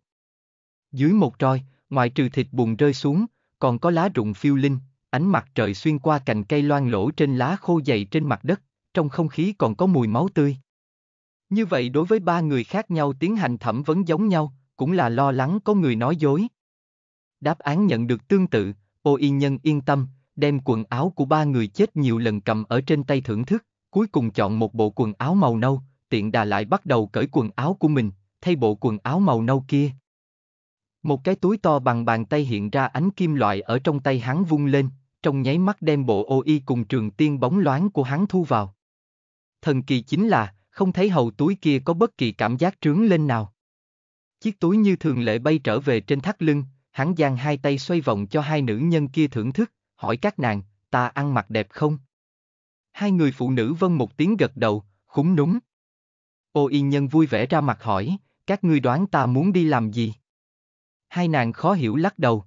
Dưới một roi, ngoại trừ thịt bùn rơi xuống, còn có lá rụng phiêu linh, ánh mặt trời xuyên qua cành cây loang lỗ trên lá khô dày trên mặt đất, trong không khí còn có mùi máu tươi. Như vậy đối với ba người khác nhau tiến hành thẩm vấn giống nhau, cũng là lo lắng có người nói dối. Đáp án nhận được tương tự, ô y nhân yên tâm, đem quần áo của ba người chết nhiều lần cầm ở trên tay thưởng thức cuối cùng chọn một bộ quần áo màu nâu, tiện đà lại bắt đầu cởi quần áo của mình, thay bộ quần áo màu nâu kia. Một cái túi to bằng bàn tay hiện ra ánh kim loại ở trong tay hắn vung lên, trong nháy mắt đem bộ ô y cùng trường tiên bóng loáng của hắn thu vào. Thần kỳ chính là, không thấy hầu túi kia có bất kỳ cảm giác trướng lên nào. Chiếc túi như thường lệ bay trở về trên thắt lưng, hắn giang hai tay xoay vòng cho hai nữ nhân kia thưởng thức, hỏi các nàng, ta ăn mặc đẹp không? Hai người phụ nữ vâng một tiếng gật đầu, khúng núng. Ô y nhân vui vẻ ra mặt hỏi, các ngươi đoán ta muốn đi làm gì? Hai nàng khó hiểu lắc đầu.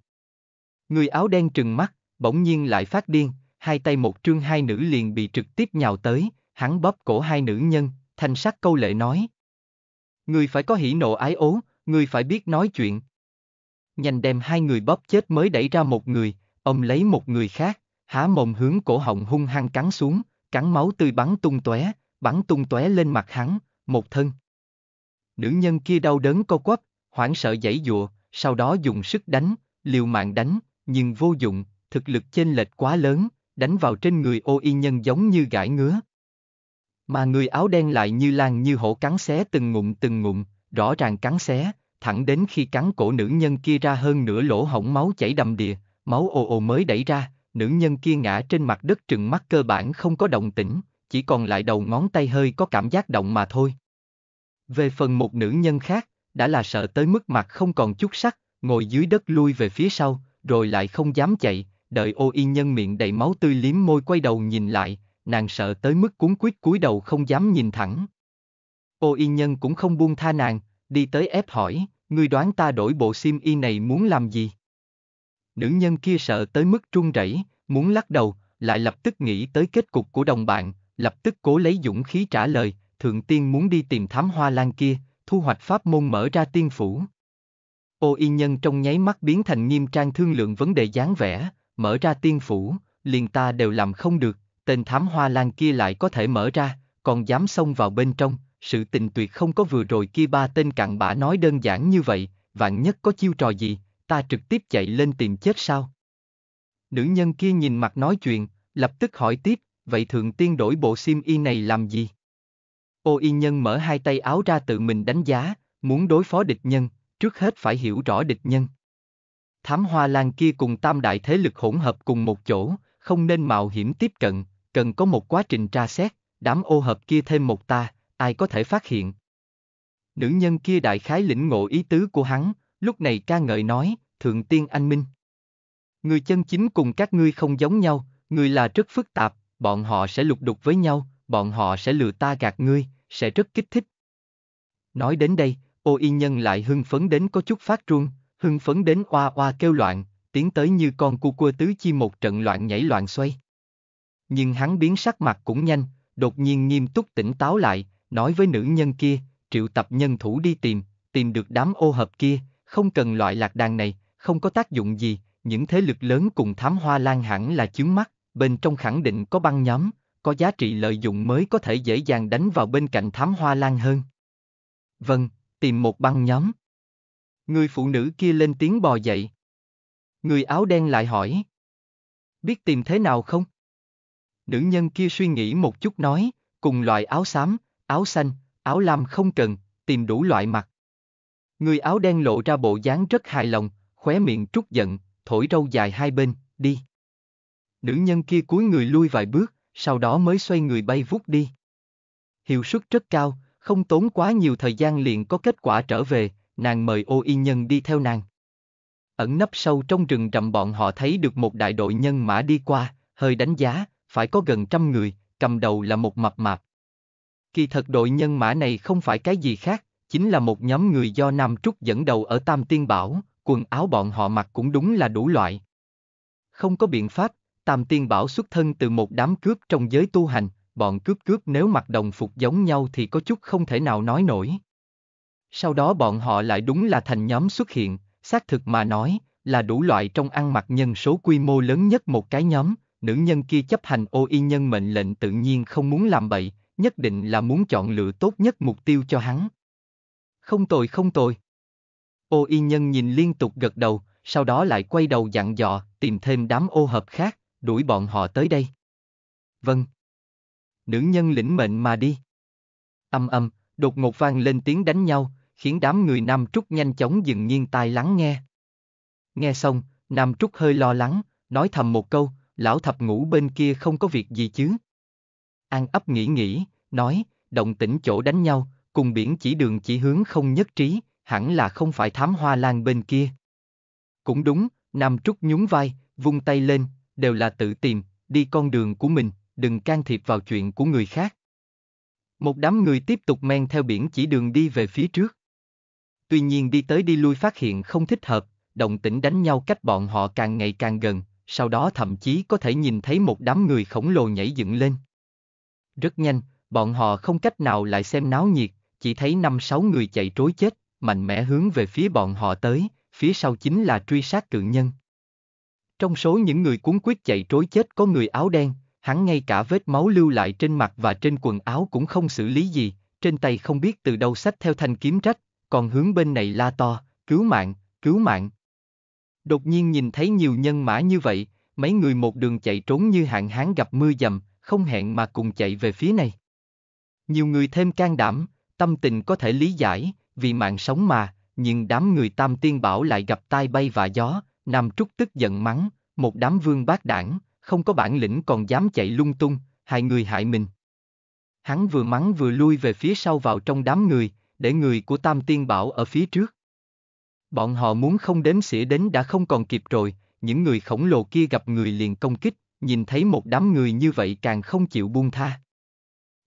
Người áo đen trừng mắt, bỗng nhiên lại phát điên, hai tay một trương hai nữ liền bị trực tiếp nhào tới, hắn bóp cổ hai nữ nhân, thanh sắc câu lệ nói. Người phải có hỉ nộ ái ố, người phải biết nói chuyện. Nhanh đem hai người bóp chết mới đẩy ra một người, ông lấy một người khác, há mồm hướng cổ họng hung hăng cắn xuống, cắn máu tươi bắn tung tóe, bắn tung tóe lên mặt hắn, một thân. Nữ nhân kia đau đớn co quắp, hoảng sợ giãy dụa, sau đó dùng sức đánh, liều mạng đánh, nhưng vô dụng, thực lực chênh lệch quá lớn, đánh vào trên người ô y nhân giống như gãi ngứa. Mà người áo đen lại như lan như hổ cắn xé từng ngụm từng ngụm, rõ ràng cắn xé, thẳng đến khi cắn cổ nữ nhân kia ra hơn nửa lỗ hổng máu chảy đầm đìa, máu ồ ồ mới đẩy ra, nữ nhân kia ngã trên mặt đất trừng mắt cơ bản không có động tĩnh, chỉ còn lại đầu ngón tay hơi có cảm giác động mà thôi. Về phần một nữ nhân khác, đã là sợ tới mức mặt không còn chút sắc, ngồi dưới đất lui về phía sau, rồi lại không dám chạy, đợi ô y nhân miệng đầy máu tươi liếm môi quay đầu nhìn lại, nàng sợ tới mức cuốn quýt cúi đầu không dám nhìn thẳng. Ô y nhân cũng không buông tha nàng, đi tới ép hỏi, ngươi đoán ta đổi bộ sim y này muốn làm gì? nữ nhân kia sợ tới mức run rẩy, muốn lắc đầu, lại lập tức nghĩ tới kết cục của đồng bạn, lập tức cố lấy dũng khí trả lời, thượng tiên muốn đi tìm thám hoa lan kia, thu hoạch pháp môn mở ra tiên phủ. Ô y nhân trong nháy mắt biến thành nghiêm trang thương lượng vấn đề dáng vẻ, mở ra tiên phủ, liền ta đều làm không được, tên thám hoa lan kia lại có thể mở ra, còn dám xông vào bên trong, sự tình tuyệt không có vừa rồi kia ba tên cặn bã nói đơn giản như vậy, vạn nhất có chiêu trò gì, ta trực tiếp chạy lên tìm chết sao? Nữ nhân kia nhìn mặt nói chuyện, lập tức hỏi tiếp, vậy thượng tiên đổi bộ sim y này làm gì? Ô y nhân mở hai tay áo ra tự mình đánh giá, muốn đối phó địch nhân, trước hết phải hiểu rõ địch nhân. Thám hoa lan kia cùng tam đại thế lực hỗn hợp cùng một chỗ, không nên mạo hiểm tiếp cận, cần có một quá trình tra xét, đám ô hợp kia thêm một ta, ai có thể phát hiện. Nữ nhân kia đại khái lĩnh ngộ ý tứ của hắn, lúc này ca ngợi nói, Thượng Tiên Anh Minh. Người chân chính cùng các ngươi không giống nhau, người là rất phức tạp, bọn họ sẽ lục đục với nhau, bọn họ sẽ lừa ta gạt ngươi, sẽ rất kích thích. Nói đến đây, ô y nhân lại hưng phấn đến có chút phát run, hưng phấn đến oa oa kêu loạn, tiến tới như con cu cua tứ chi một trận loạn nhảy loạn xoay. Nhưng hắn biến sắc mặt cũng nhanh, đột nhiên nghiêm túc tỉnh táo lại, nói với nữ nhân kia, triệu tập nhân thủ đi tìm, tìm được đám ô hợp kia, không cần loại lạc đàn này, không có tác dụng gì, những thế lực lớn cùng thám hoa lan hẳn là chướng mắt, bên trong khẳng định có băng nhóm, có giá trị lợi dụng mới có thể dễ dàng đánh vào bên cạnh thám hoa lan hơn. Vâng, tìm một băng nhóm. Người phụ nữ kia lên tiếng bò dậy. Người áo đen lại hỏi. Biết tìm thế nào không? Nữ nhân kia suy nghĩ một chút nói, cùng loại áo xám, áo xanh, áo lam không cần, tìm đủ loại mặt. Người áo đen lộ ra bộ dáng rất hài lòng, khóe miệng trút giận, thổi râu dài hai bên, đi. Nữ nhân kia cúi người lui vài bước, sau đó mới xoay người bay vút đi. Hiệu suất rất cao, không tốn quá nhiều thời gian liền có kết quả trở về, nàng mời ô y nhân đi theo nàng. Ẩn nấp sâu trong rừng rậm bọn họ thấy được một đại đội nhân mã đi qua, hơi đánh giá, phải có gần trăm người, cầm đầu là một mập mạp. Kỳ thật đội nhân mã này không phải cái gì khác, chính là một nhóm người do Nam Trúc dẫn đầu ở Tam Tiên Bảo, quần áo bọn họ mặc cũng đúng là đủ loại. Không có biện pháp, Tam Tiên Bảo xuất thân từ một đám cướp trong giới tu hành, bọn cướp cướp nếu mặc đồng phục giống nhau thì có chút không thể nào nói nổi. Sau đó bọn họ lại đúng là thành nhóm xuất hiện, xác thực mà nói, là đủ loại trong ăn mặc nhân số quy mô lớn nhất một cái nhóm, nữ nhân kia chấp hành ô y nhân mệnh lệnh tự nhiên không muốn làm bậy, nhất định là muốn chọn lựa tốt nhất mục tiêu cho hắn. Không tồi không tồi. Ô y nhân nhìn liên tục gật đầu, sau đó lại quay đầu dặn dò, tìm thêm đám ô hợp khác, đuổi bọn họ tới đây. Vâng. Nữ nhân lĩnh mệnh mà đi. Âm âm, đột ngột vang lên tiếng đánh nhau, khiến đám người Nam Trúc nhanh chóng dừng nghiêng tai lắng nghe. Nghe xong, Nam Trúc hơi lo lắng, nói thầm một câu, lão thập ngủ bên kia không có việc gì chứ. An ấp nghĩ nghĩ, nói, động tĩnh chỗ đánh nhau, cùng biển chỉ đường chỉ hướng không nhất trí, hẳn là không phải thám hoa lan bên kia. Cũng đúng, Nam Trúc nhún vai, vung tay lên, đều là tự tìm, đi con đường của mình, đừng can thiệp vào chuyện của người khác. Một đám người tiếp tục men theo biển chỉ đường đi về phía trước. Tuy nhiên đi tới đi lui phát hiện không thích hợp, động tĩnh đánh nhau cách bọn họ càng ngày càng gần, sau đó thậm chí có thể nhìn thấy một đám người khổng lồ nhảy dựng lên. Rất nhanh, bọn họ không cách nào lại xem náo nhiệt, chỉ thấy năm sáu người chạy trối chết, mạnh mẽ hướng về phía bọn họ tới, phía sau chính là truy sát cự nhân. Trong số những người cuốn quyết chạy trối chết có người áo đen, hắn ngay cả vết máu lưu lại trên mặt và trên quần áo cũng không xử lý gì, trên tay không biết từ đâu sách theo thanh kiếm rách, còn hướng bên này la to, cứu mạng, cứu mạng. Đột nhiên nhìn thấy nhiều nhân mã như vậy, mấy người một đường chạy trốn như hạn hán gặp mưa dầm, không hẹn mà cùng chạy về phía này. Nhiều người thêm can đảm, tâm tình có thể lý giải, vì mạng sống mà, nhưng đám người tam tiên bảo lại gặp tai bay và gió, Nam Trúc tức giận mắng, một đám vương bát đảng, không có bản lĩnh còn dám chạy lung tung, hại người hại mình. Hắn vừa mắng vừa lui về phía sau vào trong đám người, để người của Tam Tiên Bảo ở phía trước. Bọn họ muốn không đếm xỉa đến đã không còn kịp rồi, những người khổng lồ kia gặp người liền công kích, nhìn thấy một đám người như vậy càng không chịu buông tha.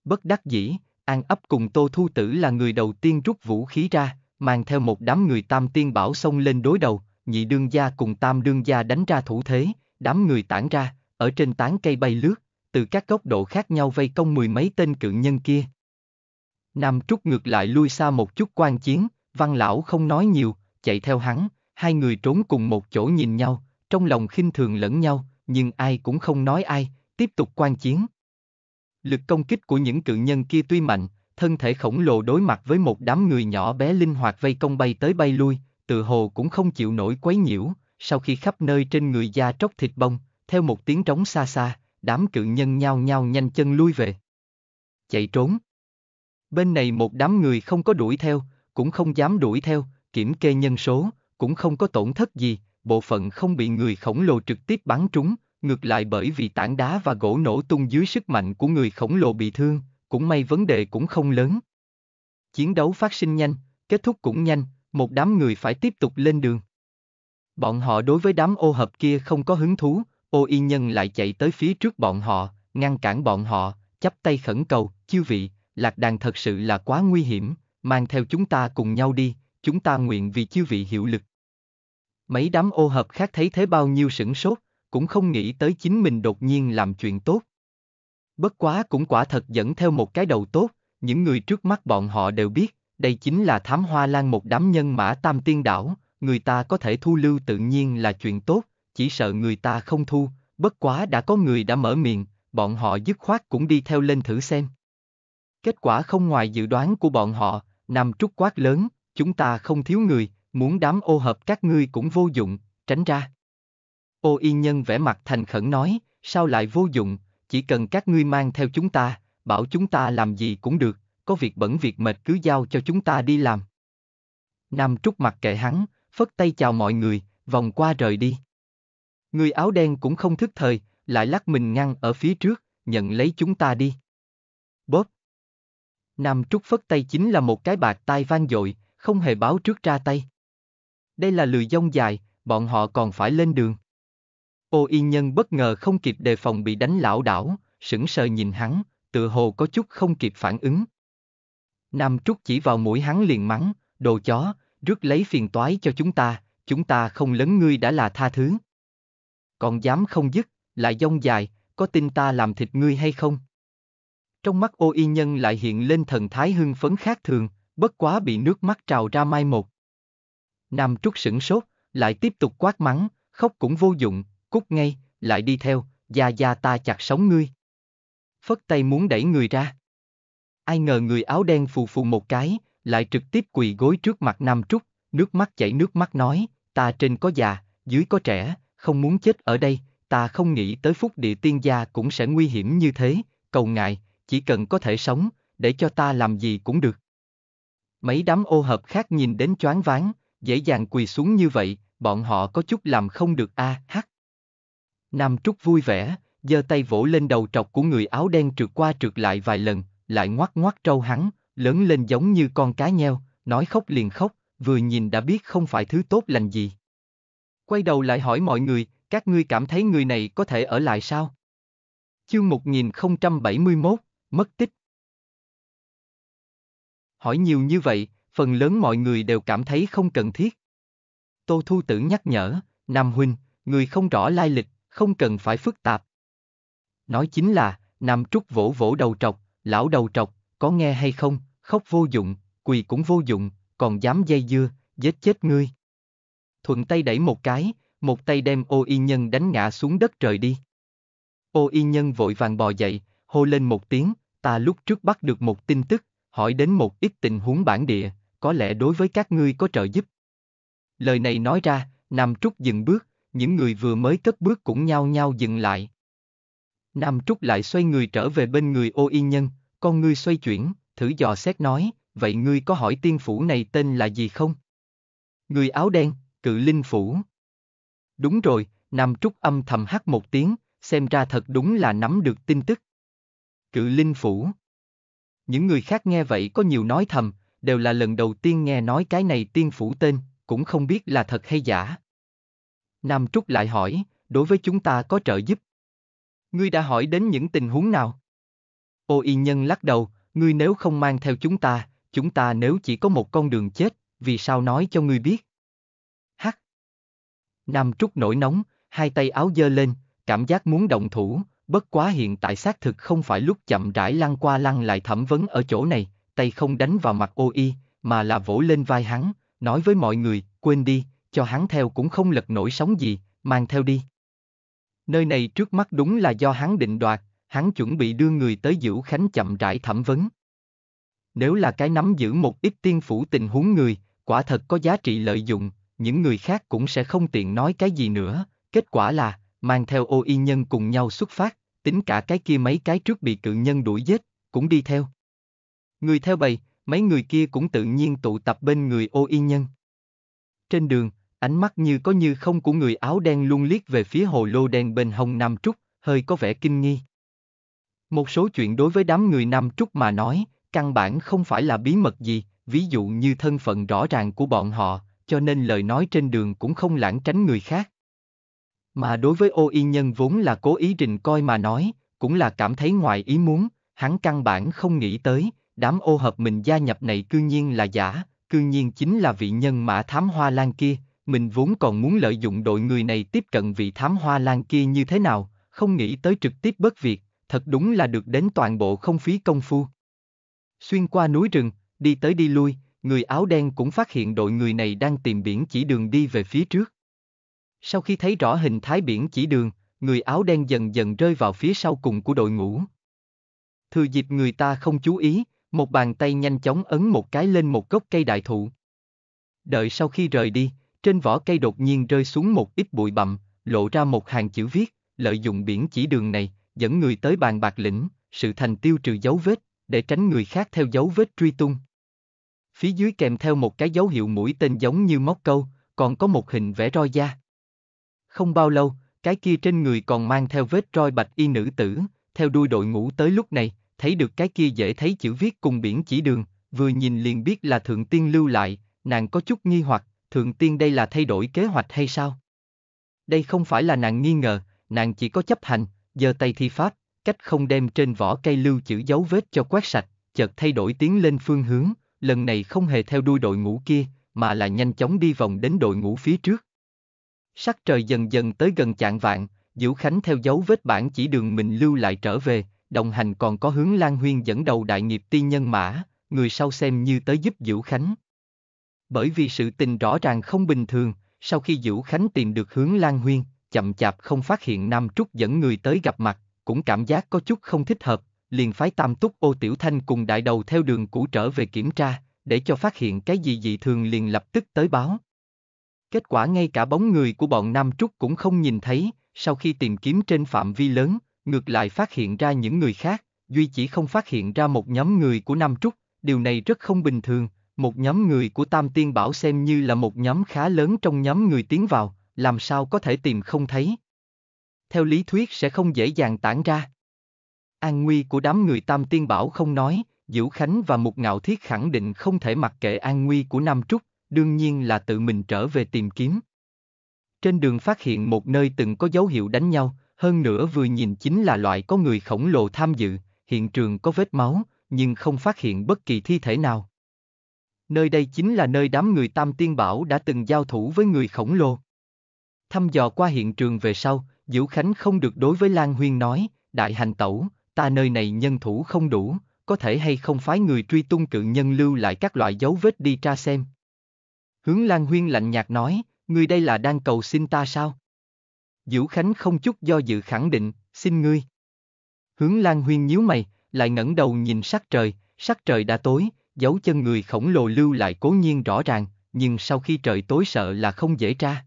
Bất đắc dĩ, An ấp cùng Tô Thu Tử là người đầu tiên rút vũ khí ra, mang theo một đám người tam tiên bảo xông lên đối đầu, nhị đương gia cùng tam đương gia đánh ra thủ thế, đám người tản ra, ở trên tán cây bay lướt, từ các góc độ khác nhau vây công mười mấy tên cự nhân kia. Nam Trúc ngược lại lui xa một chút quan chiến, văn lão không nói nhiều, chạy theo hắn, hai người trốn cùng một chỗ nhìn nhau, trong lòng khinh thường lẫn nhau, nhưng ai cũng không nói ai, tiếp tục quan chiến, Lực công kích của những cự nhân kia tuy mạnh, thân thể khổng lồ đối mặt với một đám người nhỏ bé linh hoạt vây công bay tới bay lui, tự hồ cũng không chịu nổi quấy nhiễu, sau khi khắp nơi trên người da tróc thịt bông, theo một tiếng trống xa xa, đám cự nhân nhao nhao nhanh chân lui về. Chạy trốn. Bên này một đám người không có đuổi theo, cũng không dám đuổi theo, kiểm kê nhân số, cũng không có tổn thất gì, bộ phận không bị người khổng lồ trực tiếp bắn trúng, ngược lại bởi vì tảng đá và gỗ nổ tung dưới sức mạnh của người khổng lồ bị thương, cũng may vấn đề cũng không lớn. Chiến đấu phát sinh nhanh, kết thúc cũng nhanh, một đám người phải tiếp tục lên đường. Bọn họ đối với đám ô hợp kia không có hứng thú, ô y nhân lại chạy tới phía trước bọn họ, ngăn cản bọn họ, chắp tay khẩn cầu, chiêu vị, lạc đàn thật sự là quá nguy hiểm, mang theo chúng ta cùng nhau đi, chúng ta nguyện vì chiêu vị hiệu lực. Mấy đám ô hợp khác thấy thế bao nhiêu sửng sốt, cũng không nghĩ tới chính mình đột nhiên làm chuyện tốt. Bất quá cũng quả thật dẫn theo một cái đầu tốt, những người trước mắt bọn họ đều biết, đây chính là thám hoa lan một đám nhân mã tam tiên đảo, người ta có thể thu lưu tự nhiên là chuyện tốt, chỉ sợ người ta không thu, bất quá đã có người đã mở miệng, bọn họ dứt khoát cũng đi theo lên thử xem. Kết quả không ngoài dự đoán của bọn họ, nằm Trúc quát lớn, chúng ta không thiếu người, muốn đám ô hợp các ngươi cũng vô dụng, tránh ra. Ô y nhân vẻ mặt thành khẩn nói, sao lại vô dụng, chỉ cần các ngươi mang theo chúng ta, bảo chúng ta làm gì cũng được, có việc bẩn việc mệt cứ giao cho chúng ta đi làm. Nam Trúc mặt kệ hắn, phất tay chào mọi người, vòng qua rời đi. Người áo đen cũng không thức thời, lại lắc mình ngăn ở phía trước, nhận lấy chúng ta đi. Bóp. Nam Trúc phất tay chính là một cái bạc tai vang dội, không hề báo trước ra tay. Đây là lười dông dài, bọn họ còn phải lên đường. Ô y nhân bất ngờ không kịp đề phòng bị đánh lão đảo, sững sờ nhìn hắn, tựa hồ có chút không kịp phản ứng. Nam Trúc chỉ vào mũi hắn liền mắng, đồ chó, rước lấy phiền toái cho chúng ta, chúng ta không lấn ngươi đã là tha thứ. Còn dám không dứt, lại dông dài, có tin ta làm thịt ngươi hay không? Trong mắt ô y nhân lại hiện lên thần thái hưng phấn khác thường, bất quá bị nước mắt trào ra mai một. Nam Trúc sửng sốt, lại tiếp tục quát mắng, khóc cũng vô dụng, cút ngay, lại đi theo, gia gia ta chặt sống ngươi. Phất tay muốn đẩy người ra. Ai ngờ người áo đen phù phù một cái, lại trực tiếp quỳ gối trước mặt Nam Trúc, nước mắt chảy nước mắt nói, ta trên có già, dưới có trẻ, không muốn chết ở đây, ta không nghĩ tới phúc địa tiên gia cũng sẽ nguy hiểm như thế, cầu ngại, chỉ cần có thể sống, để cho ta làm gì cũng được. Mấy đám ô hợp khác nhìn đến choáng váng, dễ dàng quỳ xuống như vậy, bọn họ có chút làm không được a à, hát. Nam Trúc vui vẻ, giơ tay vỗ lên đầu trọc của người áo đen trượt qua trượt lại vài lần, lại ngoắt ngoắt trâu hắn, lớn lên giống như con cá nheo, nói khóc liền khóc, vừa nhìn đã biết không phải thứ tốt lành gì. Quay đầu lại hỏi mọi người, các ngươi cảm thấy người này có thể ở lại sao? Chương 1071, mất tích. Hỏi nhiều như vậy, phần lớn mọi người đều cảm thấy không cần thiết. Tô Thu Tử nhắc nhở, Nam Huynh, người không rõ lai lịch, không cần phải phức tạp. Nói chính là, Nam Trúc vỗ vỗ đầu trọc, lão đầu trọc, có nghe hay không, khóc vô dụng, quỳ cũng vô dụng, còn dám dây dưa, giết chết ngươi. Thuận tay đẩy một cái, một tay đem ô y nhân đánh ngã xuống đất trời đi. Ô y nhân vội vàng bò dậy, hô lên một tiếng, ta lúc trước bắt được một tin tức, hỏi đến một ít tình huống bản địa, có lẽ đối với các ngươi có trợ giúp. Lời này nói ra, Nam Trúc dừng bước, những người vừa mới cất bước cũng nhao nhao dừng lại. Nam Trúc lại xoay người trở về bên người ô y nhân, con ngươi xoay chuyển, thử dò xét nói, vậy ngươi có hỏi tiên phủ này tên là gì không? Người áo đen, cự linh phủ. Đúng rồi, Nam Trúc âm thầm hát một tiếng, xem ra thật đúng là nắm được tin tức. Cự linh phủ. Những người khác nghe vậy có nhiều nói thầm, đều là lần đầu tiên nghe nói cái này tiên phủ tên, cũng không biết là thật hay giả. Nam Trúc lại hỏi, đối với chúng ta có trợ giúp. Ngươi đã hỏi đến những tình huống nào? Ô y nhân lắc đầu, ngươi nếu không mang theo chúng ta, chúng ta nếu chỉ có một con đường chết, vì sao nói cho ngươi biết? Hắc! Nam Trúc nổi nóng, hai tay áo dơ lên, cảm giác muốn động thủ, bất quá hiện tại xác thực không phải lúc chậm rãi lăn qua lăn lại thẩm vấn ở chỗ này, tay không đánh vào mặt ô y, mà là vỗ lên vai hắn, nói với mọi người, quên đi, cho hắn theo cũng không lật nổi sóng gì, mang theo đi. Nơi này trước mắt đúng là do hắn định đoạt, hắn chuẩn bị đưa người tới Diễu Khánh chậm rãi thẩm vấn. Nếu là cái nắm giữ một ít tiên phủ tình huống người, quả thật có giá trị lợi dụng, những người khác cũng sẽ không tiện nói cái gì nữa, kết quả là, mang theo ô y nhân cùng nhau xuất phát, tính cả cái kia mấy cái trước bị cự nhân đuổi giết, cũng đi theo. Người theo bầy, mấy người kia cũng tự nhiên tụ tập bên người ô y nhân. Trên đường, Ánh mắt như có như không của người áo đen luôn liếc về phía hồ lô đen bên hông Nam Trúc, hơi có vẻ kinh nghi. Một số chuyện đối với đám người Nam Trúc mà nói, căn bản không phải là bí mật gì, ví dụ như thân phận rõ ràng của bọn họ, cho nên lời nói trên đường cũng không lãng tránh người khác. Mà đối với ô y nhân vốn là cố ý rình coi mà nói, cũng là cảm thấy ngoài ý muốn, hắn căn bản không nghĩ tới, đám ô hợp mình gia nhập này cư nhiên là giả, cư nhiên chính là vị nhân mã thám hoa lan kia, mình vốn còn muốn lợi dụng đội người này tiếp cận vị thám hoa lan kia như thế nào, không nghĩ tới trực tiếp bất việc, thật đúng là được đến toàn bộ không phí công phu. Xuyên qua núi rừng, đi tới đi lui, người áo đen cũng phát hiện đội người này đang tìm biển chỉ đường đi về phía trước. Sau khi thấy rõ hình thái biển chỉ đường, người áo đen dần dần rơi vào phía sau cùng của đội ngũ. Thừa dịp người ta không chú ý, một bàn tay nhanh chóng ấn một cái lên một gốc cây đại thụ. Đợi sau khi rời đi, trên vỏ cây đột nhiên rơi xuống một ít bụi bặm, lộ ra một hàng chữ viết, lợi dụng biển chỉ đường này, dẫn người tới bàn bạc lĩnh, sự thành tiêu trừ dấu vết, để tránh người khác theo dấu vết truy tung. Phía dưới kèm theo một cái dấu hiệu mũi tên giống như móc câu, còn có một hình vẽ roi da. Không bao lâu, cái kia trên người còn mang theo vết roi bạch y nữ tử, theo đuôi đội ngũ tới lúc này, thấy được cái kia dễ thấy chữ viết cùng biển chỉ đường, vừa nhìn liền biết là thượng tiên lưu lại, nàng có chút nghi hoặc, Thượng tiên đây là thay đổi kế hoạch hay sao? Đây không phải là nàng nghi ngờ, nàng chỉ có chấp hành, giơ tay thi pháp, cách không đem trên vỏ cây lưu chữ dấu vết cho quét sạch, chợt thay đổi tiến lên phương hướng, lần này không hề theo đuôi đội ngũ kia, mà là nhanh chóng đi vòng đến đội ngũ phía trước. Sắc trời dần dần tới gần chạng vạn, Diễu Khánh theo dấu vết bản chỉ đường mình lưu lại trở về, đồng hành còn có hướng Lan Huyên dẫn đầu đại nghiệp ti nhân mã, người sau xem như tới giúp Diễu Khánh, bởi vì sự tình rõ ràng không bình thường, sau khi Vũ Khánh tìm được hướng Lan Huyên, chậm chạp không phát hiện Nam Trúc dẫn người tới gặp mặt, cũng cảm giác có chút không thích hợp, liền phái tam túc ô tiểu thanh cùng đại đầu theo đường cũ trở về kiểm tra, để cho phát hiện cái gì dị thường liền lập tức tới báo. Kết quả ngay cả bóng người của bọn Nam Trúc cũng không nhìn thấy, sau khi tìm kiếm trên phạm vi lớn, ngược lại phát hiện ra những người khác, duy chỉ không phát hiện ra một nhóm người của Nam Trúc, điều này rất không bình thường, một nhóm người của Tam Tiên Bảo xem như là một nhóm khá lớn trong nhóm người tiến vào, làm sao có thể tìm không thấy. Theo lý thuyết sẽ không dễ dàng tản ra. An nguy của đám người Tam Tiên Bảo không nói, Diễu Khánh và Mục Ngạo Thiết khẳng định không thể mặc kệ an nguy của Nam Trúc, đương nhiên là tự mình trở về tìm kiếm. Trên đường phát hiện một nơi từng có dấu hiệu đánh nhau, hơn nữa vừa nhìn chính là loại có người khổng lồ tham dự, hiện trường có vết máu, nhưng không phát hiện bất kỳ thi thể nào. Nơi đây chính là nơi đám người Tam Tiên Bảo đã từng giao thủ với người khổng lồ. Thăm dò qua hiện trường về sau, Diễu Khánh không được đối với Lan Huyên nói, đại hành tẩu, ta nơi này nhân thủ không đủ, có thể hay không phái người truy tung cự nhân lưu lại các loại dấu vết đi tra xem. Hướng Lan Huyên lạnh nhạt nói, người đây là đang cầu xin ta sao? Diễu Khánh không chút do dự khẳng định, xin ngươi. Hướng Lan Huyên nhíu mày, lại ngẩng đầu nhìn sắc trời, sắc trời đã tối, dấu chân người khổng lồ lưu lại cố nhiên rõ ràng, nhưng sau khi trời tối sợ là không dễ tra.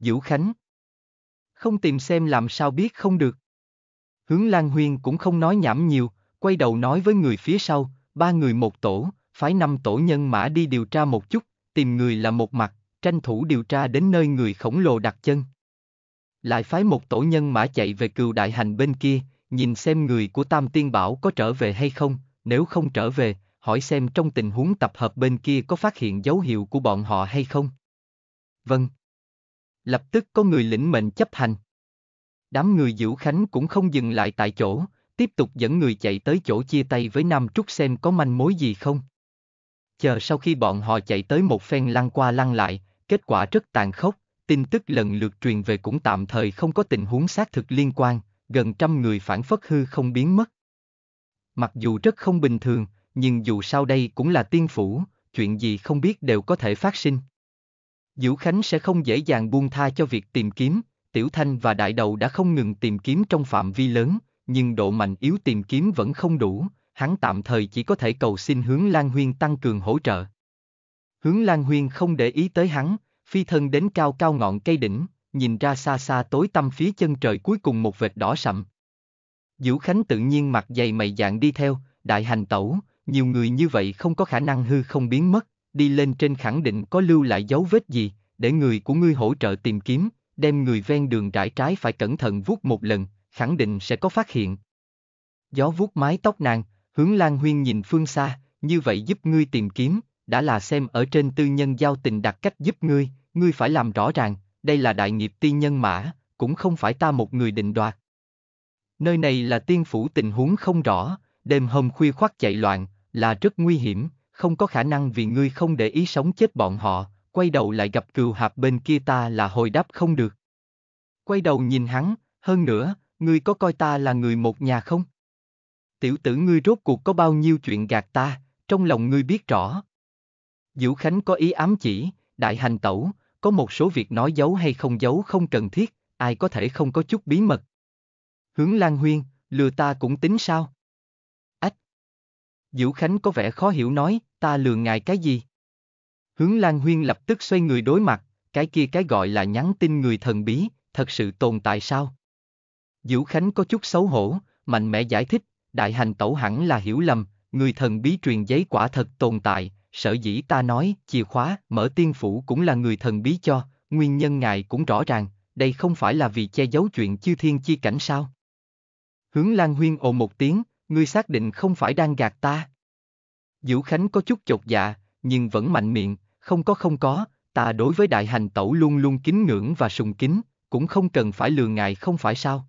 Dũ Khánh Không tìm xem làm sao biết không được. Hướng Lan Huyên cũng không nói nhảm nhiều, quay đầu nói với người phía sau, ba người một tổ, phái năm tổ nhân mã đi điều tra một chút, tìm người là một mặt, tranh thủ điều tra đến nơi người khổng lồ đặt chân. Lại phái một tổ nhân mã chạy về cựu đại hành bên kia, nhìn xem người của Tam Tiên Bảo có trở về hay không, nếu không trở về, hỏi xem trong tình huống tập hợp bên kia có phát hiện dấu hiệu của bọn họ hay không. Vâng. Lập tức có người lĩnh mệnh chấp hành. Đám người Diễu Khánh cũng không dừng lại tại chỗ, tiếp tục dẫn người chạy tới chỗ chia tay với Nam Trúc xem có manh mối gì không. Chờ sau khi bọn họ chạy tới một phen lăn qua lăn lại, kết quả rất tàn khốc, tin tức lần lượt truyền về cũng tạm thời không có tình huống xác thực liên quan, gần trăm người phản phất hư không biến mất. Mặc dù rất không bình thường, nhưng dù sao đây cũng là tiên phủ, chuyện gì không biết đều có thể phát sinh. Diễu Khánh sẽ không dễ dàng buông tha cho việc tìm kiếm, Tiểu Thanh và Đại Đầu đã không ngừng tìm kiếm trong phạm vi lớn, nhưng độ mạnh yếu tìm kiếm vẫn không đủ, hắn tạm thời chỉ có thể cầu xin hướng Lan Huyên tăng cường hỗ trợ. Hướng Lan Huyên không để ý tới hắn, phi thân đến cao cao ngọn cây đỉnh, nhìn ra xa xa tối tăm phía chân trời cuối cùng một vệt đỏ sậm. Diễu Khánh tự nhiên mặt dày mày dạng đi theo, đại hành tẩu, nhiều người như vậy không có khả năng hư không biến mất, đi lên trên khẳng định có lưu lại dấu vết gì, để người của ngươi hỗ trợ tìm kiếm, đem người ven đường rải trái phải cẩn thận vuốt một lần, khẳng định sẽ có phát hiện. Gió vuốt mái tóc nàng, hướng Lan Huyên nhìn phương xa, như vậy giúp ngươi tìm kiếm, đã là xem ở trên tư nhân giao tình đặt cách giúp ngươi, ngươi phải làm rõ ràng, đây là đại nghiệp ti nhân mã, cũng không phải ta một người định đoạt. Nơi này là tiên phủ tình huống không rõ, đêm hôm khuya khoắt chạy loạn, là rất nguy hiểm, không có khả năng vì ngươi không để ý sống chết bọn họ, quay đầu lại gặp cừu hạp bên kia ta là hồi đáp không được. Quay đầu nhìn hắn, hơn nữa, ngươi có coi ta là người một nhà không? Tiểu tử ngươi rốt cuộc có bao nhiêu chuyện gạt ta, trong lòng ngươi biết rõ. Diễu Khánh có ý ám chỉ, đại hành tẩu, có một số việc nói giấu hay không giấu không cần thiết, ai có thể không có chút bí mật. Hướng Lan Huyên, lừa ta cũng tính sao? Diễu Khánh có vẻ khó hiểu nói, ta lừa ngài cái gì? Hướng Lan Huyên lập tức xoay người đối mặt, cái kia cái gọi là nhắn tin người thần bí, thật sự tồn tại sao? Diễu Khánh có chút xấu hổ, mạnh mẽ giải thích, đại hành tẩu hẳn là hiểu lầm, người thần bí truyền giấy quả thật tồn tại, sở dĩ ta nói, chìa khóa, mở tiên phủ cũng là người thần bí cho, nguyên nhân ngài cũng rõ ràng, đây không phải là vì che giấu chuyện chư thiên chi cảnh sao? Hướng Lan Huyên ồ một tiếng, ngươi xác định không phải đang gạt ta. Diễu Khánh có chút chột dạ, nhưng vẫn mạnh miệng, không có không có, ta đối với đại hành tẩu luôn luôn kính ngưỡng và sùng kính, cũng không cần phải lừa ngại không phải sao.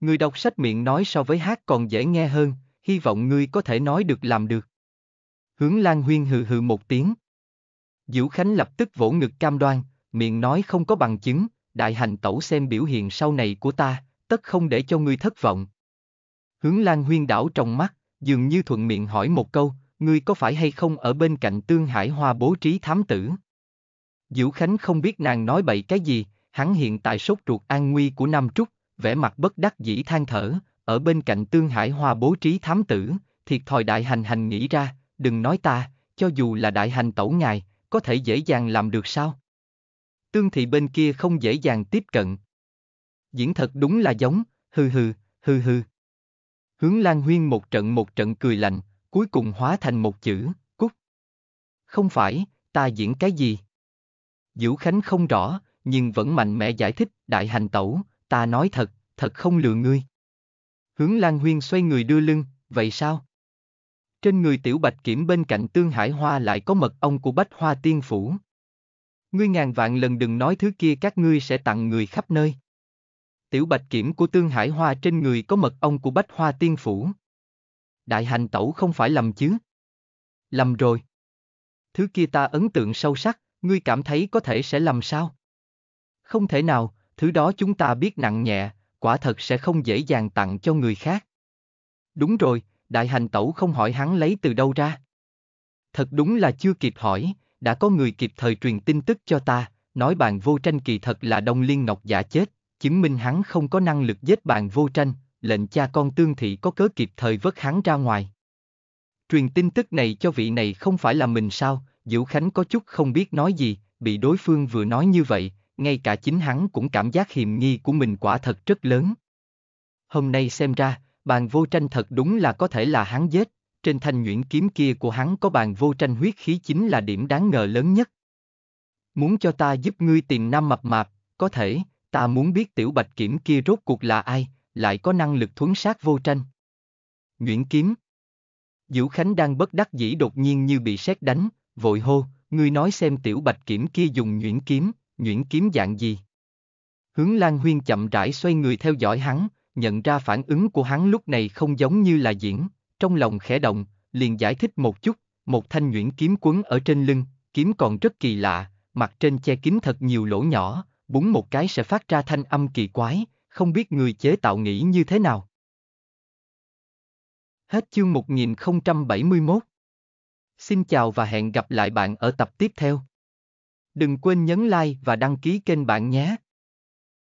Người đọc sách miệng nói so với hát còn dễ nghe hơn, hy vọng ngươi có thể nói được làm được. Hướng Lan Huyên hừ hừ một tiếng. Diễu Khánh lập tức vỗ ngực cam đoan, miệng nói không có bằng chứng, đại hành tẩu xem biểu hiện sau này của ta, tất không để cho ngươi thất vọng. Hướng Lan Huyên đảo trong mắt, dường như thuận miệng hỏi một câu, ngươi có phải hay không ở bên cạnh Tương Hải Hoa bố trí thám tử? Diễu Khánh không biết nàng nói bậy cái gì, hắn hiện tại sốt ruột an nguy của Nam Trúc, vẻ mặt bất đắc dĩ than thở, ở bên cạnh Tương Hải Hoa bố trí thám tử, thiệt thòi đại hành hành nghĩ ra, đừng nói ta, cho dù là đại hành tẩu ngài, có thể dễ dàng làm được sao? Tương thị bên kia không dễ dàng tiếp cận. Diễn thật đúng là giống, hừ hừ, hừ hừ, Hướng Lan Huyên một trận một trận cười lạnh, cuối cùng hóa thành một chữ, cút. Không phải, ta diễn cái gì? Diễu Khánh không rõ, nhưng vẫn mạnh mẽ giải thích, đại hành tẩu, ta nói thật, thật không lừa ngươi. Hướng Lan Huyên xoay người đưa lưng, vậy sao? Trên người tiểu bạch kiểm bên cạnh tương hải hoa lại có mật ong của bách hoa tiên phủ. Ngươi ngàn vạn lần đừng nói thứ kia các ngươi sẽ tặng người khắp nơi tiểu bạch kiểm của Tương Hải Hoa trên người có mật ong của Bách Hoa Tiên Phủ. Đại hành tẩu không phải lầm chứ? Lầm rồi. Thứ kia ta ấn tượng sâu sắc, ngươi cảm thấy có thể sẽ lầm sao? Không thể nào, thứ đó chúng ta biết nặng nhẹ, quả thật sẽ không dễ dàng tặng cho người khác. Đúng rồi, đại hành tẩu không hỏi hắn lấy từ đâu ra. Thật đúng là chưa kịp hỏi, đã có người kịp thời truyền tin tức cho ta, nói bàn vô tranh kỳ thật là Đông Liên Ngọc giả chết, chứng minh hắn không có năng lực giết bạn vô tranh, lệnh cha con tương thị có cớ kịp thời vớt hắn ra ngoài. Truyền tin tức này cho vị này không phải là mình sao, Diễu Khánh có chút không biết nói gì, bị đối phương vừa nói như vậy, ngay cả chính hắn cũng cảm giác hiềm nghi của mình quả thật rất lớn. Hôm nay xem ra, bàn vô tranh thật đúng là có thể là hắn giết, trên thanh nhuyễn kiếm kia của hắn có bàn vô tranh huyết khí chính là điểm đáng ngờ lớn nhất. Muốn cho ta giúp ngươi tìm nam mập mạp, có thể, Ta muốn biết tiểu bạch kiểm kia rốt cuộc là ai, lại có năng lực thuấn sát vô tranh. Nguyễn Kiếm Diễu Khánh đang bất đắc dĩ đột nhiên như bị sét đánh, vội hô, ngươi nói xem tiểu bạch kiểm kia dùng nguyễn kiếm, nguyễn kiếm dạng gì. Hướng Lan Huyên chậm rãi xoay người theo dõi hắn, nhận ra phản ứng của hắn lúc này không giống như là diễn, trong lòng khẽ động, liền giải thích một chút, một thanh nguyễn kiếm quấn ở trên lưng, kiếm còn rất kỳ lạ, mặt trên che kiếm thật nhiều lỗ nhỏ, búng một cái sẽ phát ra thanh âm kỳ quái, không biết người chế tạo nghĩ như thế nào. Hết chương 1071. Xin chào và hẹn gặp lại bạn ở tập tiếp theo. Đừng quên nhấn like và đăng ký kênh bạn nhé.